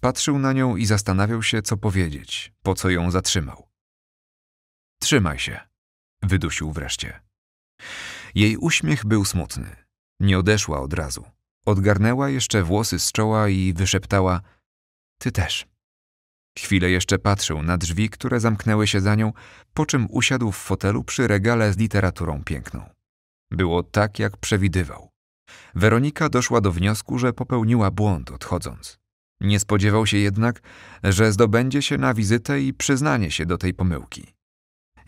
Patrzył na nią i zastanawiał się, co powiedzieć, po co ją zatrzymał. Trzymaj się, wydusił wreszcie. Jej uśmiech był smutny. Nie odeszła od razu. Odgarnęła jeszcze włosy z czoła i wyszeptała: Ty też. Chwilę jeszcze patrzył na drzwi, które zamknęły się za nią, po czym usiadł w fotelu przy regale z literaturą piękną. Było tak, jak przewidywał. Weronika doszła do wniosku, że popełniła błąd odchodząc. Nie spodziewał się jednak, że zdobędzie się na wizytę i przyznanie się do tej pomyłki.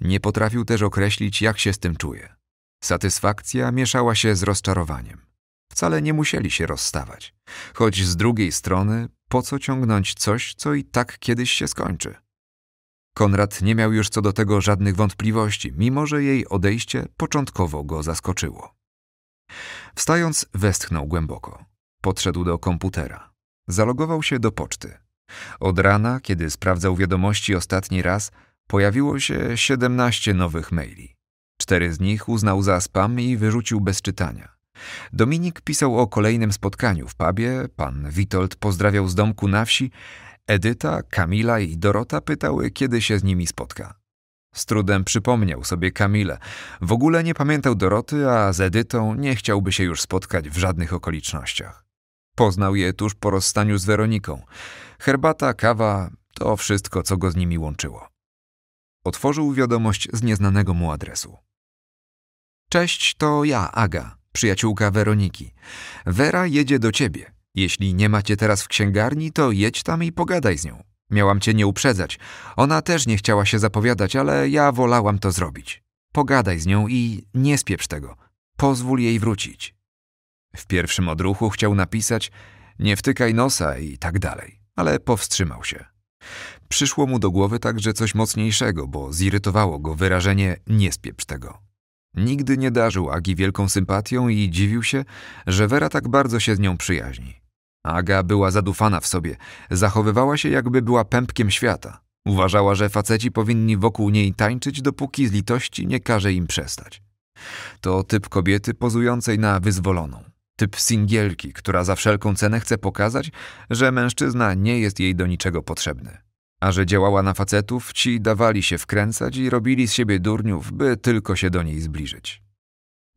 Nie potrafił też określić, jak się z tym czuje. Satysfakcja mieszała się z rozczarowaniem. Wcale nie musieli się rozstawać. Choć z drugiej strony, po co ciągnąć coś, co i tak kiedyś się skończy? Konrad nie miał już co do tego żadnych wątpliwości, mimo że jej odejście początkowo go zaskoczyło. Wstając, westchnął głęboko. Podszedł do komputera. Zalogował się do poczty. Od rana, kiedy sprawdzał wiadomości ostatni raz, pojawiło się 17 nowych maili. Cztery z nich uznał za spam i wyrzucił bez czytania. Dominik pisał o kolejnym spotkaniu w pubie, pan Witold pozdrawiał z domku na wsi, Edyta, Kamila i Dorota pytały, kiedy się z nimi spotka. Z trudem przypomniał sobie Kamilę. W ogóle nie pamiętał Doroty, a z Edytą nie chciałby się już spotkać w żadnych okolicznościach. Poznał je tuż po rozstaniu z Weroniką. Herbata, kawa to wszystko, co go z nimi łączyło. Otworzył wiadomość z nieznanego mu adresu. Cześć, to ja, Aga przyjaciółka Weroniki. Wera jedzie do ciebie. Jeśli nie macie teraz w księgarni, to jedź tam i pogadaj z nią. Miałam cię nie uprzedzać. Ona też nie chciała się zapowiadać, ale ja wolałam to zrobić. Pogadaj z nią i nie spieprz tego. Pozwól jej wrócić. W pierwszym odruchu chciał napisać nie wtykaj nosa i tak dalej, ale powstrzymał się. Przyszło mu do głowy także coś mocniejszego, bo zirytowało go wyrażenie nie spieprz tego. Nigdy nie darzył Agi wielką sympatią i dziwił się, że Vera tak bardzo się z nią przyjaźni. Aga była zadufana w sobie, zachowywała się jakby była pępkiem świata. Uważała, że faceci powinni wokół niej tańczyć, dopóki z litości nie każe im przestać. To typ kobiety pozującej na wyzwoloną. Typ singielki, która za wszelką cenę chce pokazać, że mężczyzna nie jest jej do niczego potrzebny. A że działała na facetów, ci dawali się wkręcać i robili z siebie durniów, by tylko się do niej zbliżyć.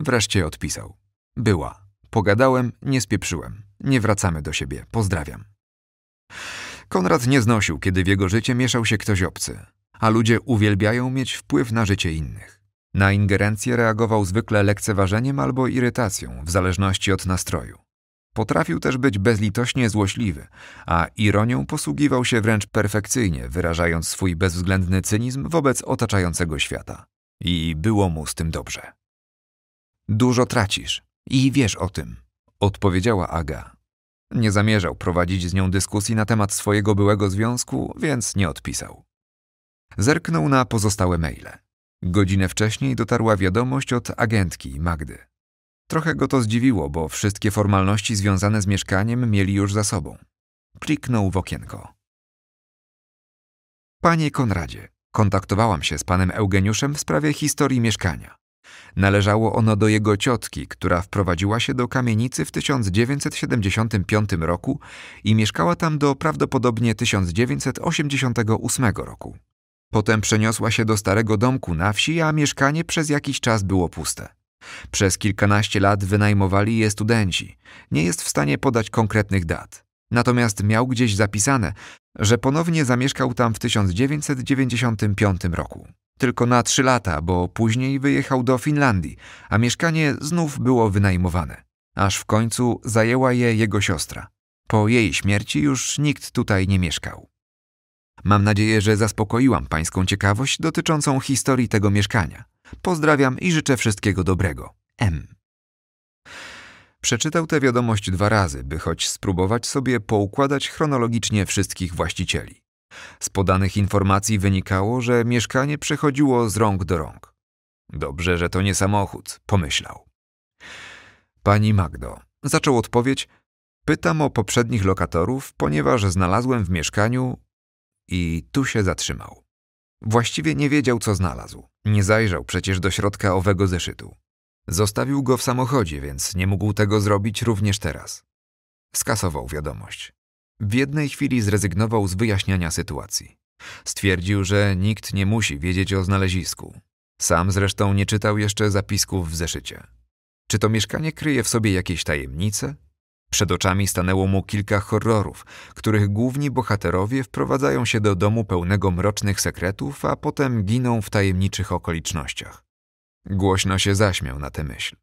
Wreszcie odpisał. Była. Pogadałem, nie spieprzyłem. Nie wracamy do siebie. Pozdrawiam. Konrad nie znosił, kiedy w jego życie mieszał się ktoś obcy, a ludzie uwielbiają mieć wpływ na życie innych. Na ingerencję reagował zwykle lekceważeniem albo irytacją, w zależności od nastroju. Potrafił też być bezlitośnie złośliwy, a ironią posługiwał się wręcz perfekcyjnie, wyrażając swój bezwzględny cynizm wobec otaczającego świata. I było mu z tym dobrze. Dużo tracisz i wiesz o tym, odpowiedziała Aga. Nie zamierzał prowadzić z nią dyskusji na temat swojego byłego związku, więc nie odpisał. Zerknął na pozostałe maile. Godzinę wcześniej dotarła wiadomość od agentki Magdy. Trochę go to zdziwiło, bo wszystkie formalności związane z mieszkaniem mieli już za sobą. Kliknął w okienko. Panie Konradzie, kontaktowałam się z panem Eugeniuszem w sprawie historii mieszkania. Należało ono do jego ciotki, która wprowadziła się do kamienicy w 1975 roku i mieszkała tam do prawdopodobnie 1988 roku. Potem przeniosła się do starego domku na wsi, a mieszkanie przez jakiś czas było puste. Przez kilkanaście lat wynajmowali je studenci. Nie jest w stanie podać konkretnych dat. Natomiast miał gdzieś zapisane, że ponownie zamieszkał tam w 1995 roku. Tylko na trzy lata, bo później wyjechał do Finlandii, a mieszkanie znów było wynajmowane. Aż w końcu zajęła je jego siostra. Po jej śmierci już nikt tutaj nie mieszkał. Mam nadzieję, że zaspokoiłam pańską ciekawość dotyczącą historii tego mieszkania. Pozdrawiam i życzę wszystkiego dobrego. M. Przeczytał tę wiadomość dwa razy, by choć spróbować sobie poukładać chronologicznie wszystkich właścicieli. Z podanych informacji wynikało, że mieszkanie przechodziło z rąk do rąk. Dobrze, że to nie samochód, pomyślał. Pani Magdo, zaczął odpowiedź, pytam o poprzednich lokatorów, ponieważ znalazłem w mieszkaniu i tu się zatrzymał. Właściwie nie wiedział, co znalazł. Nie zajrzał przecież do środka owego zeszytu. Zostawił go w samochodzie, więc nie mógł tego zrobić również teraz. Skasował wiadomość. W jednej chwili zrezygnował z wyjaśniania sytuacji. Stwierdził, że nikt nie musi wiedzieć o znalezisku. Sam zresztą nie czytał jeszcze zapisków w zeszycie. Czy to mieszkanie kryje w sobie jakieś tajemnice? Przed oczami stanęło mu kilka horrorów, których główni bohaterowie wprowadzają się do domu pełnego mrocznych sekretów, a potem giną w tajemniczych okolicznościach. Głośno się zaśmiał na tę myśl.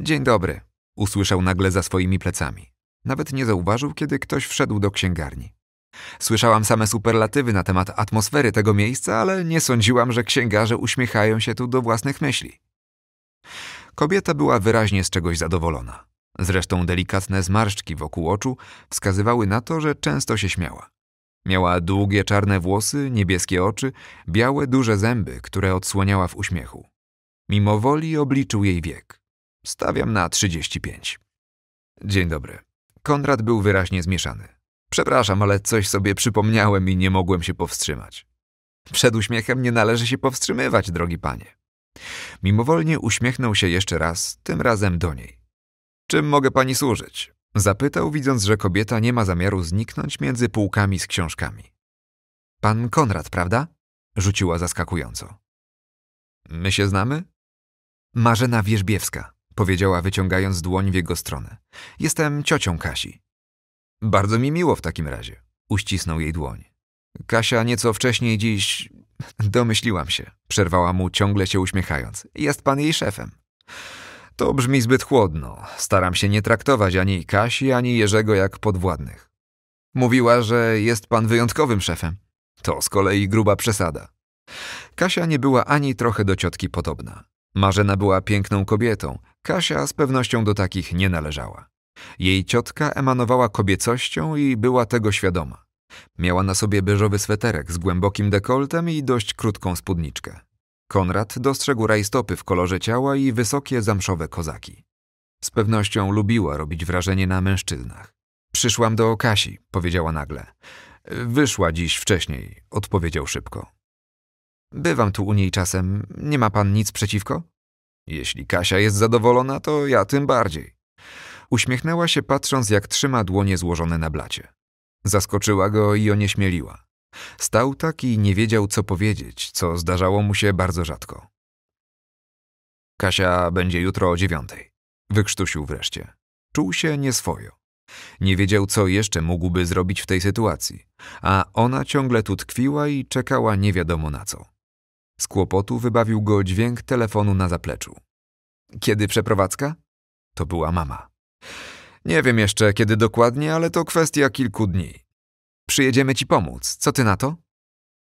Dzień dobry, usłyszał nagle za swoimi plecami. Nawet nie zauważył, kiedy ktoś wszedł do księgarni. Słyszałam same superlatywy na temat atmosfery tego miejsca, ale nie sądziłam, że księgarze uśmiechają się tu do własnych myśli. Kobieta była wyraźnie z czegoś zadowolona. Zresztą delikatne zmarszczki wokół oczu wskazywały na to, że często się śmiała. Miała długie czarne włosy, niebieskie oczy, białe duże zęby, które odsłaniała w uśmiechu. Mimo woli obliczył jej wiek. Stawiam na 35. Dzień dobry. Konrad był wyraźnie zmieszany. Przepraszam, ale coś sobie przypomniałem i nie mogłem się powstrzymać. Przed uśmiechem nie należy się powstrzymywać, drogi panie. Mimowolnie uśmiechnął się jeszcze raz, tym razem do niej. Czym mogę pani służyć? Zapytał, widząc, że kobieta nie ma zamiaru zniknąć między półkami z książkami. Pan Konrad, prawda? Rzuciła zaskakująco. My się znamy? Marzena Wierzbiewska, powiedziała wyciągając dłoń w jego stronę. Jestem ciocią Kasi. Bardzo mi miło w takim razie. Uścisnął jej dłoń. Kasia nieco wcześniej dziś... Domyśliłam się, przerwała mu ciągle się uśmiechając. Jest pan jej szefem. To brzmi zbyt chłodno. Staram się nie traktować ani Kasi, ani Jerzego jak podwładnych. Mówiła, że jest pan wyjątkowym szefem. To z kolei gruba przesada. Kasia nie była ani trochę do ciotki podobna. Marzena była piękną kobietą. Kasia z pewnością do takich nie należała. Jej ciotka emanowała kobiecością i była tego świadoma. Miała na sobie beżowy sweterek z głębokim dekoltem i dość krótką spódniczkę. Konrad dostrzegł rajstopy w kolorze ciała i wysokie zamszowe kozaki. Z pewnością lubiła robić wrażenie na mężczyznach. Przyszłam do Kasi, powiedziała nagle. Wyszła dziś wcześniej, odpowiedział szybko. Bywam tu u niej czasem. Nie ma pan nic przeciwko? Jeśli Kasia jest zadowolona, to ja tym bardziej. Uśmiechnęła się patrząc, jak trzyma dłonie złożone na blacie. Zaskoczyła go i onieśmieliła. Stał tak i nie wiedział, co powiedzieć, co zdarzało mu się bardzo rzadko. Kasia będzie jutro o dziewiątej. Wykrztusił wreszcie. Czuł się nieswojo. Nie wiedział, co jeszcze mógłby zrobić w tej sytuacji, a ona ciągle tu tkwiła i czekała nie wiadomo na co. Z kłopotu wybawił go dźwięk telefonu na zapleczu. Kiedy przeprowadzka? To była mama. Nie wiem jeszcze kiedy dokładnie, ale to kwestia kilku dni. Przyjedziemy ci pomóc. Co ty na to?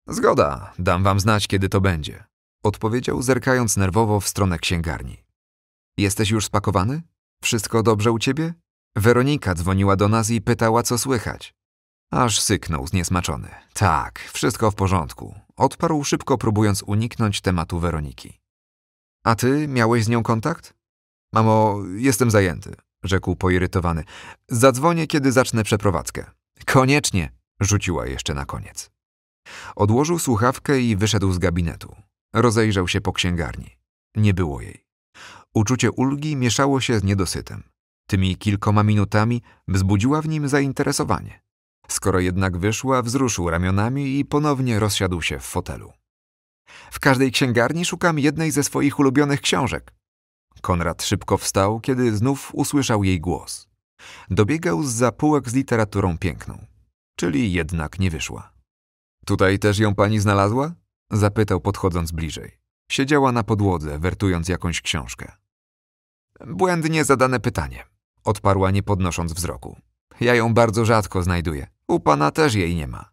Zgoda, dam wam znać, kiedy to będzie. Odpowiedział, zerkając nerwowo w stronę księgarni. Jesteś już spakowany? Wszystko dobrze u ciebie? Weronika dzwoniła do nas i pytała, co słychać. Aż syknął zniesmaczony. Tak, wszystko w porządku. Odparł szybko, próbując uniknąć tematu Weroniki. A ty miałeś z nią kontakt? Mamo, jestem zajęty, rzekł poirytowany. Zadzwonię, kiedy zacznę przeprowadzkę. Koniecznie, rzuciła jeszcze na koniec. Odłożył słuchawkę i wyszedł z gabinetu. Rozejrzał się po księgarni. Nie było jej. Uczucie ulgi mieszało się z niedosytem. Tymi kilkoma minutami wzbudziła w nim zainteresowanie. Skoro jednak wyszła, wzruszył ramionami i ponownie rozsiadł się w fotelu. W każdej księgarni szukam jednej ze swoich ulubionych książek. Konrad szybko wstał, kiedy znów usłyszał jej głos. Dobiegał z zapółek z literaturą piękną czyli jednak nie wyszła. Tutaj też ją pani znalazła? Zapytał podchodząc bliżej. Siedziała na podłodze, wertując jakąś książkę. Błędnie zadane pytanie, odparła nie podnosząc wzroku. Ja ją bardzo rzadko znajduję. U pana też jej nie ma.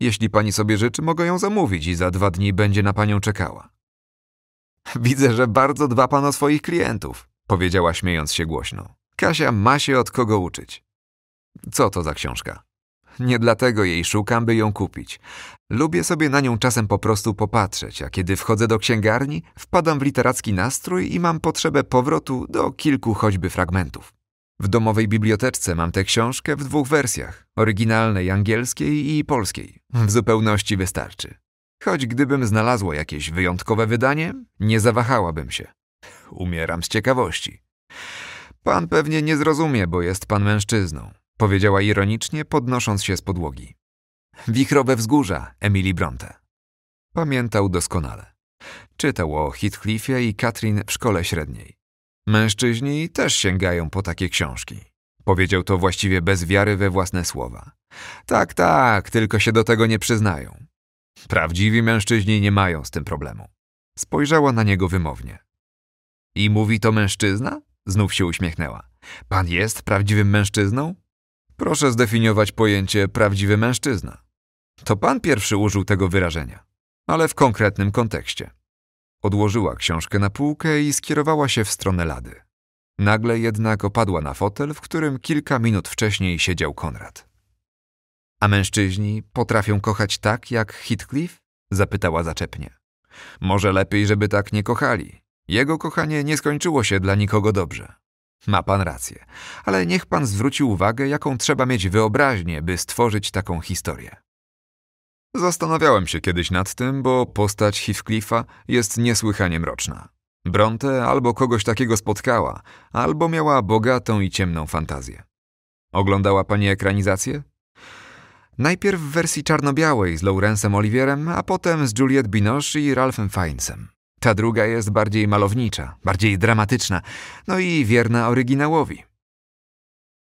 Jeśli pani sobie życzy, mogę ją zamówić i za dwa dni będzie na panią czekała. Widzę, że bardzo dba pan o swoich klientów, powiedziała śmiejąc się głośno. Kasia ma się od kogo uczyć. Co to za książka? Nie dlatego jej szukam, by ją kupić. Lubię sobie na nią czasem po prostu popatrzeć, a kiedy wchodzę do księgarni, wpadam w literacki nastrój i mam potrzebę powrotu do kilku choćby fragmentów. W domowej biblioteczce mam tę książkę w dwóch wersjach oryginalnej angielskiej i polskiej. W zupełności wystarczy. Choć gdybym znalazło jakieś wyjątkowe wydanie, nie zawahałabym się. Umieram z ciekawości. Pan pewnie nie zrozumie, bo jest pan mężczyzną powiedziała ironicznie, podnosząc się z podłogi. Wichrowe wzgórza, Emily Bronte. Pamiętał doskonale. Czytał o Heathcliffie i Katrin w szkole średniej. Mężczyźni też sięgają po takie książki. Powiedział to właściwie bez wiary we własne słowa. Tak, tak, tylko się do tego nie przyznają. Prawdziwi mężczyźni nie mają z tym problemu. Spojrzała na niego wymownie. I mówi to mężczyzna? Znów się uśmiechnęła. Pan jest prawdziwym mężczyzną? Proszę zdefiniować pojęcie prawdziwy mężczyzna. To pan pierwszy użył tego wyrażenia, ale w konkretnym kontekście. Odłożyła książkę na półkę i skierowała się w stronę lady. Nagle jednak opadła na fotel, w którym kilka minut wcześniej siedział Konrad. A mężczyźni potrafią kochać tak jak Heathcliff? zapytała zaczepnie. Może lepiej, żeby tak nie kochali. Jego kochanie nie skończyło się dla nikogo dobrze. Ma pan rację, ale niech pan zwróci uwagę, jaką trzeba mieć wyobraźnię, by stworzyć taką historię. Zastanawiałem się kiedyś nad tym, bo postać Heathcliffa jest niesłychanie mroczna. Bronte albo kogoś takiego spotkała, albo miała bogatą i ciemną fantazję. Oglądała pani ekranizację? Najpierw w wersji czarno-białej z Laurencem Oliwierem, a potem z Juliette Binoche i Ralphem Fiennesem. Ta druga jest bardziej malownicza, bardziej dramatyczna, no i wierna oryginałowi.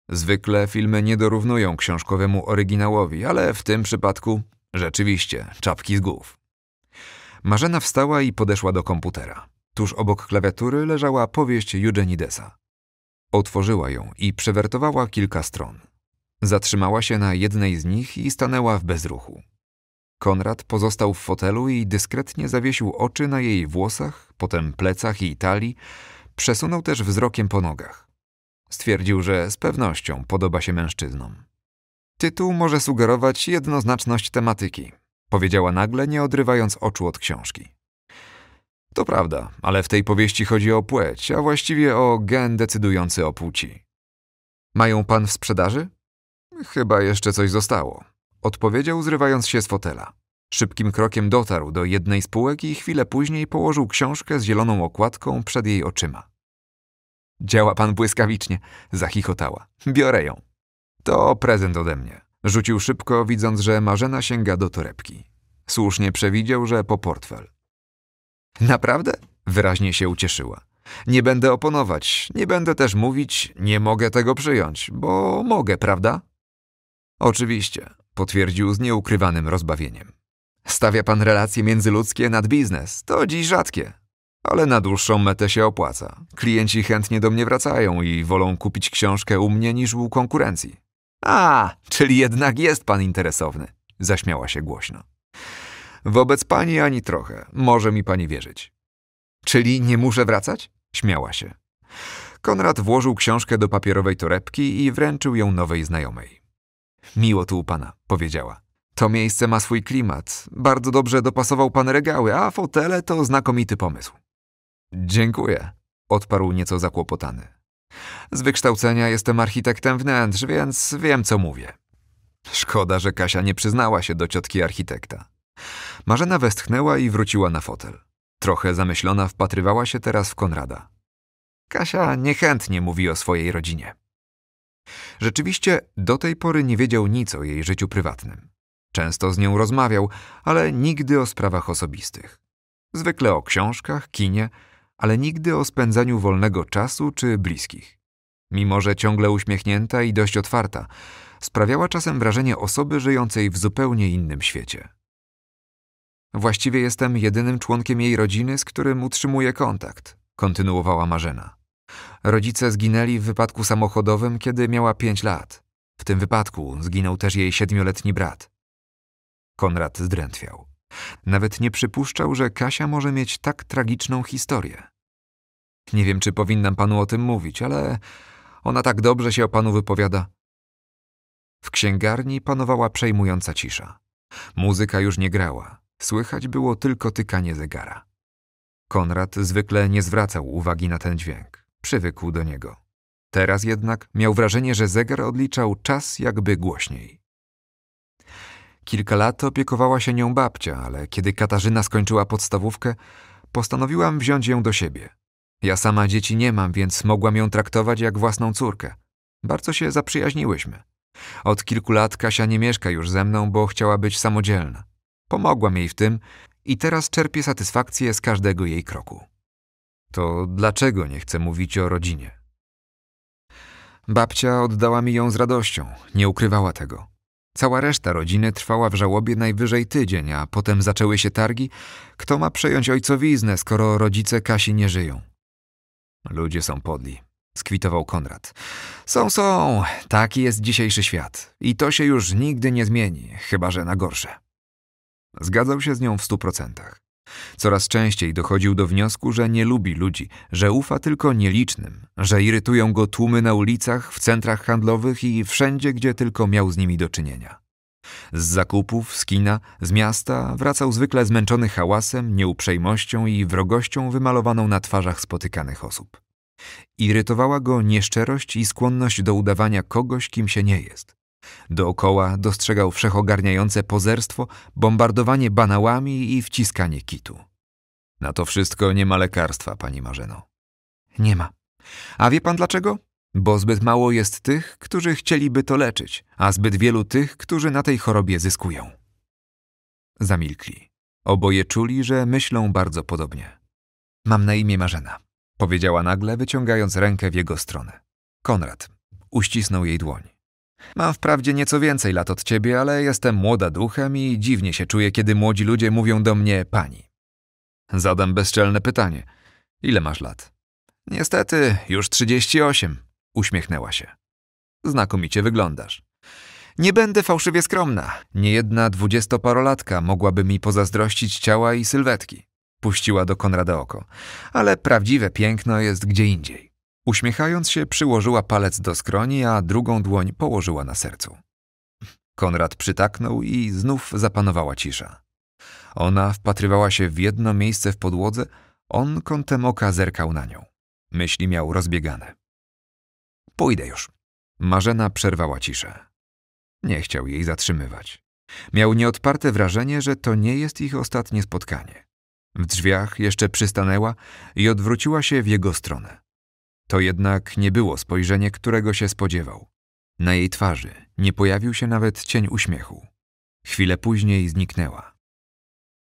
Zwykle filmy nie dorównują książkowemu oryginałowi, ale w tym przypadku rzeczywiście czapki z głów. Marzena wstała i podeszła do komputera. Tuż obok klawiatury leżała powieść Eugenidesa. Otworzyła ją i przewertowała kilka stron. Zatrzymała się na jednej z nich i stanęła w bezruchu. Konrad pozostał w fotelu i dyskretnie zawiesił oczy na jej włosach, potem plecach i talii, przesunął też wzrokiem po nogach. Stwierdził, że z pewnością podoba się mężczyznom. Tytuł może sugerować jednoznaczność tematyki, powiedziała nagle, nie odrywając oczu od książki. To prawda, ale w tej powieści chodzi o płeć, a właściwie o gen decydujący o płci. Mają pan w sprzedaży? Chyba jeszcze coś zostało odpowiedział zrywając się z fotela. Szybkim krokiem dotarł do jednej z półek i chwilę później położył książkę z zieloną okładką przed jej oczyma. Działa pan błyskawicznie, zachichotała. Biorę ją. To prezent ode mnie. Rzucił szybko, widząc, że Marzena sięga do torebki. Słusznie przewidział, że po portfel. Naprawdę? Wyraźnie się ucieszyła. Nie będę oponować, nie będę też mówić, nie mogę tego przyjąć, bo mogę, prawda? Oczywiście potwierdził z nieukrywanym rozbawieniem. Stawia pan relacje międzyludzkie nad biznes. To dziś rzadkie. Ale na dłuższą metę się opłaca. Klienci chętnie do mnie wracają i wolą kupić książkę u mnie niż u konkurencji. A, czyli jednak jest pan interesowny. Zaśmiała się głośno. Wobec pani ani trochę. Może mi pani wierzyć. Czyli nie muszę wracać? Śmiała się. Konrad włożył książkę do papierowej torebki i wręczył ją nowej znajomej. Miło tu u pana, powiedziała. To miejsce ma swój klimat. Bardzo dobrze dopasował pan regały, a fotele to znakomity pomysł. Dziękuję, odparł nieco zakłopotany. Z wykształcenia jestem architektem wnętrz, więc wiem, co mówię. Szkoda, że Kasia nie przyznała się do ciotki architekta. Marzena westchnęła i wróciła na fotel. Trochę zamyślona wpatrywała się teraz w Konrada. Kasia niechętnie mówi o swojej rodzinie. Rzeczywiście do tej pory nie wiedział nic o jej życiu prywatnym. Często z nią rozmawiał, ale nigdy o sprawach osobistych. Zwykle o książkach, kinie, ale nigdy o spędzaniu wolnego czasu czy bliskich. Mimo, że ciągle uśmiechnięta i dość otwarta, sprawiała czasem wrażenie osoby żyjącej w zupełnie innym świecie. Właściwie jestem jedynym członkiem jej rodziny, z którym utrzymuję kontakt, kontynuowała Marzena. Rodzice zginęli w wypadku samochodowym, kiedy miała 5 lat. W tym wypadku zginął też jej siedmioletni brat. Konrad zdrętwiał. Nawet nie przypuszczał, że Kasia może mieć tak tragiczną historię. Nie wiem, czy powinnam panu o tym mówić, ale ona tak dobrze się o panu wypowiada. W księgarni panowała przejmująca cisza. Muzyka już nie grała. Słychać było tylko tykanie zegara. Konrad zwykle nie zwracał uwagi na ten dźwięk. Przywykł do niego. Teraz jednak miał wrażenie, że zegar odliczał czas jakby głośniej. Kilka lat opiekowała się nią babcia, ale kiedy Katarzyna skończyła podstawówkę, postanowiłam wziąć ją do siebie. Ja sama dzieci nie mam, więc mogłam ją traktować jak własną córkę. Bardzo się zaprzyjaźniłyśmy. Od kilku lat Kasia nie mieszka już ze mną, bo chciała być samodzielna. Pomogłam jej w tym i teraz czerpię satysfakcję z każdego jej kroku to dlaczego nie chcę mówić o rodzinie? Babcia oddała mi ją z radością, nie ukrywała tego. Cała reszta rodziny trwała w żałobie najwyżej tydzień, a potem zaczęły się targi, kto ma przejąć ojcowiznę, skoro rodzice Kasi nie żyją. Ludzie są podli, skwitował Konrad. Są, są, taki jest dzisiejszy świat i to się już nigdy nie zmieni, chyba że na gorsze. Zgadzał się z nią w stu procentach. Coraz częściej dochodził do wniosku, że nie lubi ludzi, że ufa tylko nielicznym, że irytują go tłumy na ulicach, w centrach handlowych i wszędzie, gdzie tylko miał z nimi do czynienia. Z zakupów, z kina, z miasta wracał zwykle zmęczony hałasem, nieuprzejmością i wrogością wymalowaną na twarzach spotykanych osób. Irytowała go nieszczerość i skłonność do udawania kogoś, kim się nie jest. Dookoła dostrzegał wszechogarniające pozerstwo, bombardowanie banałami i wciskanie kitu. Na to wszystko nie ma lekarstwa, pani Marzeno. Nie ma. A wie pan dlaczego? Bo zbyt mało jest tych, którzy chcieliby to leczyć, a zbyt wielu tych, którzy na tej chorobie zyskują. Zamilkli. Oboje czuli, że myślą bardzo podobnie. Mam na imię Marzena, powiedziała nagle, wyciągając rękę w jego stronę. Konrad uścisnął jej dłoń. Mam wprawdzie nieco więcej lat od ciebie, ale jestem młoda duchem i dziwnie się czuję, kiedy młodzi ludzie mówią do mnie pani. Zadam bezczelne pytanie. Ile masz lat? Niestety, już 38. Uśmiechnęła się. Znakomicie wyglądasz. Nie będę fałszywie skromna. Niejedna dwudziestoparolatka mogłaby mi pozazdrościć ciała i sylwetki. Puściła do Konrada oko. Ale prawdziwe piękno jest gdzie indziej. Uśmiechając się, przyłożyła palec do skroni, a drugą dłoń położyła na sercu. Konrad przytaknął i znów zapanowała cisza. Ona wpatrywała się w jedno miejsce w podłodze, on kątem oka zerkał na nią. Myśli miał rozbiegane. Pójdę już. Marzena przerwała ciszę. Nie chciał jej zatrzymywać. Miał nieodparte wrażenie, że to nie jest ich ostatnie spotkanie. W drzwiach jeszcze przystanęła i odwróciła się w jego stronę. To jednak nie było spojrzenie, którego się spodziewał. Na jej twarzy nie pojawił się nawet cień uśmiechu. Chwilę później zniknęła.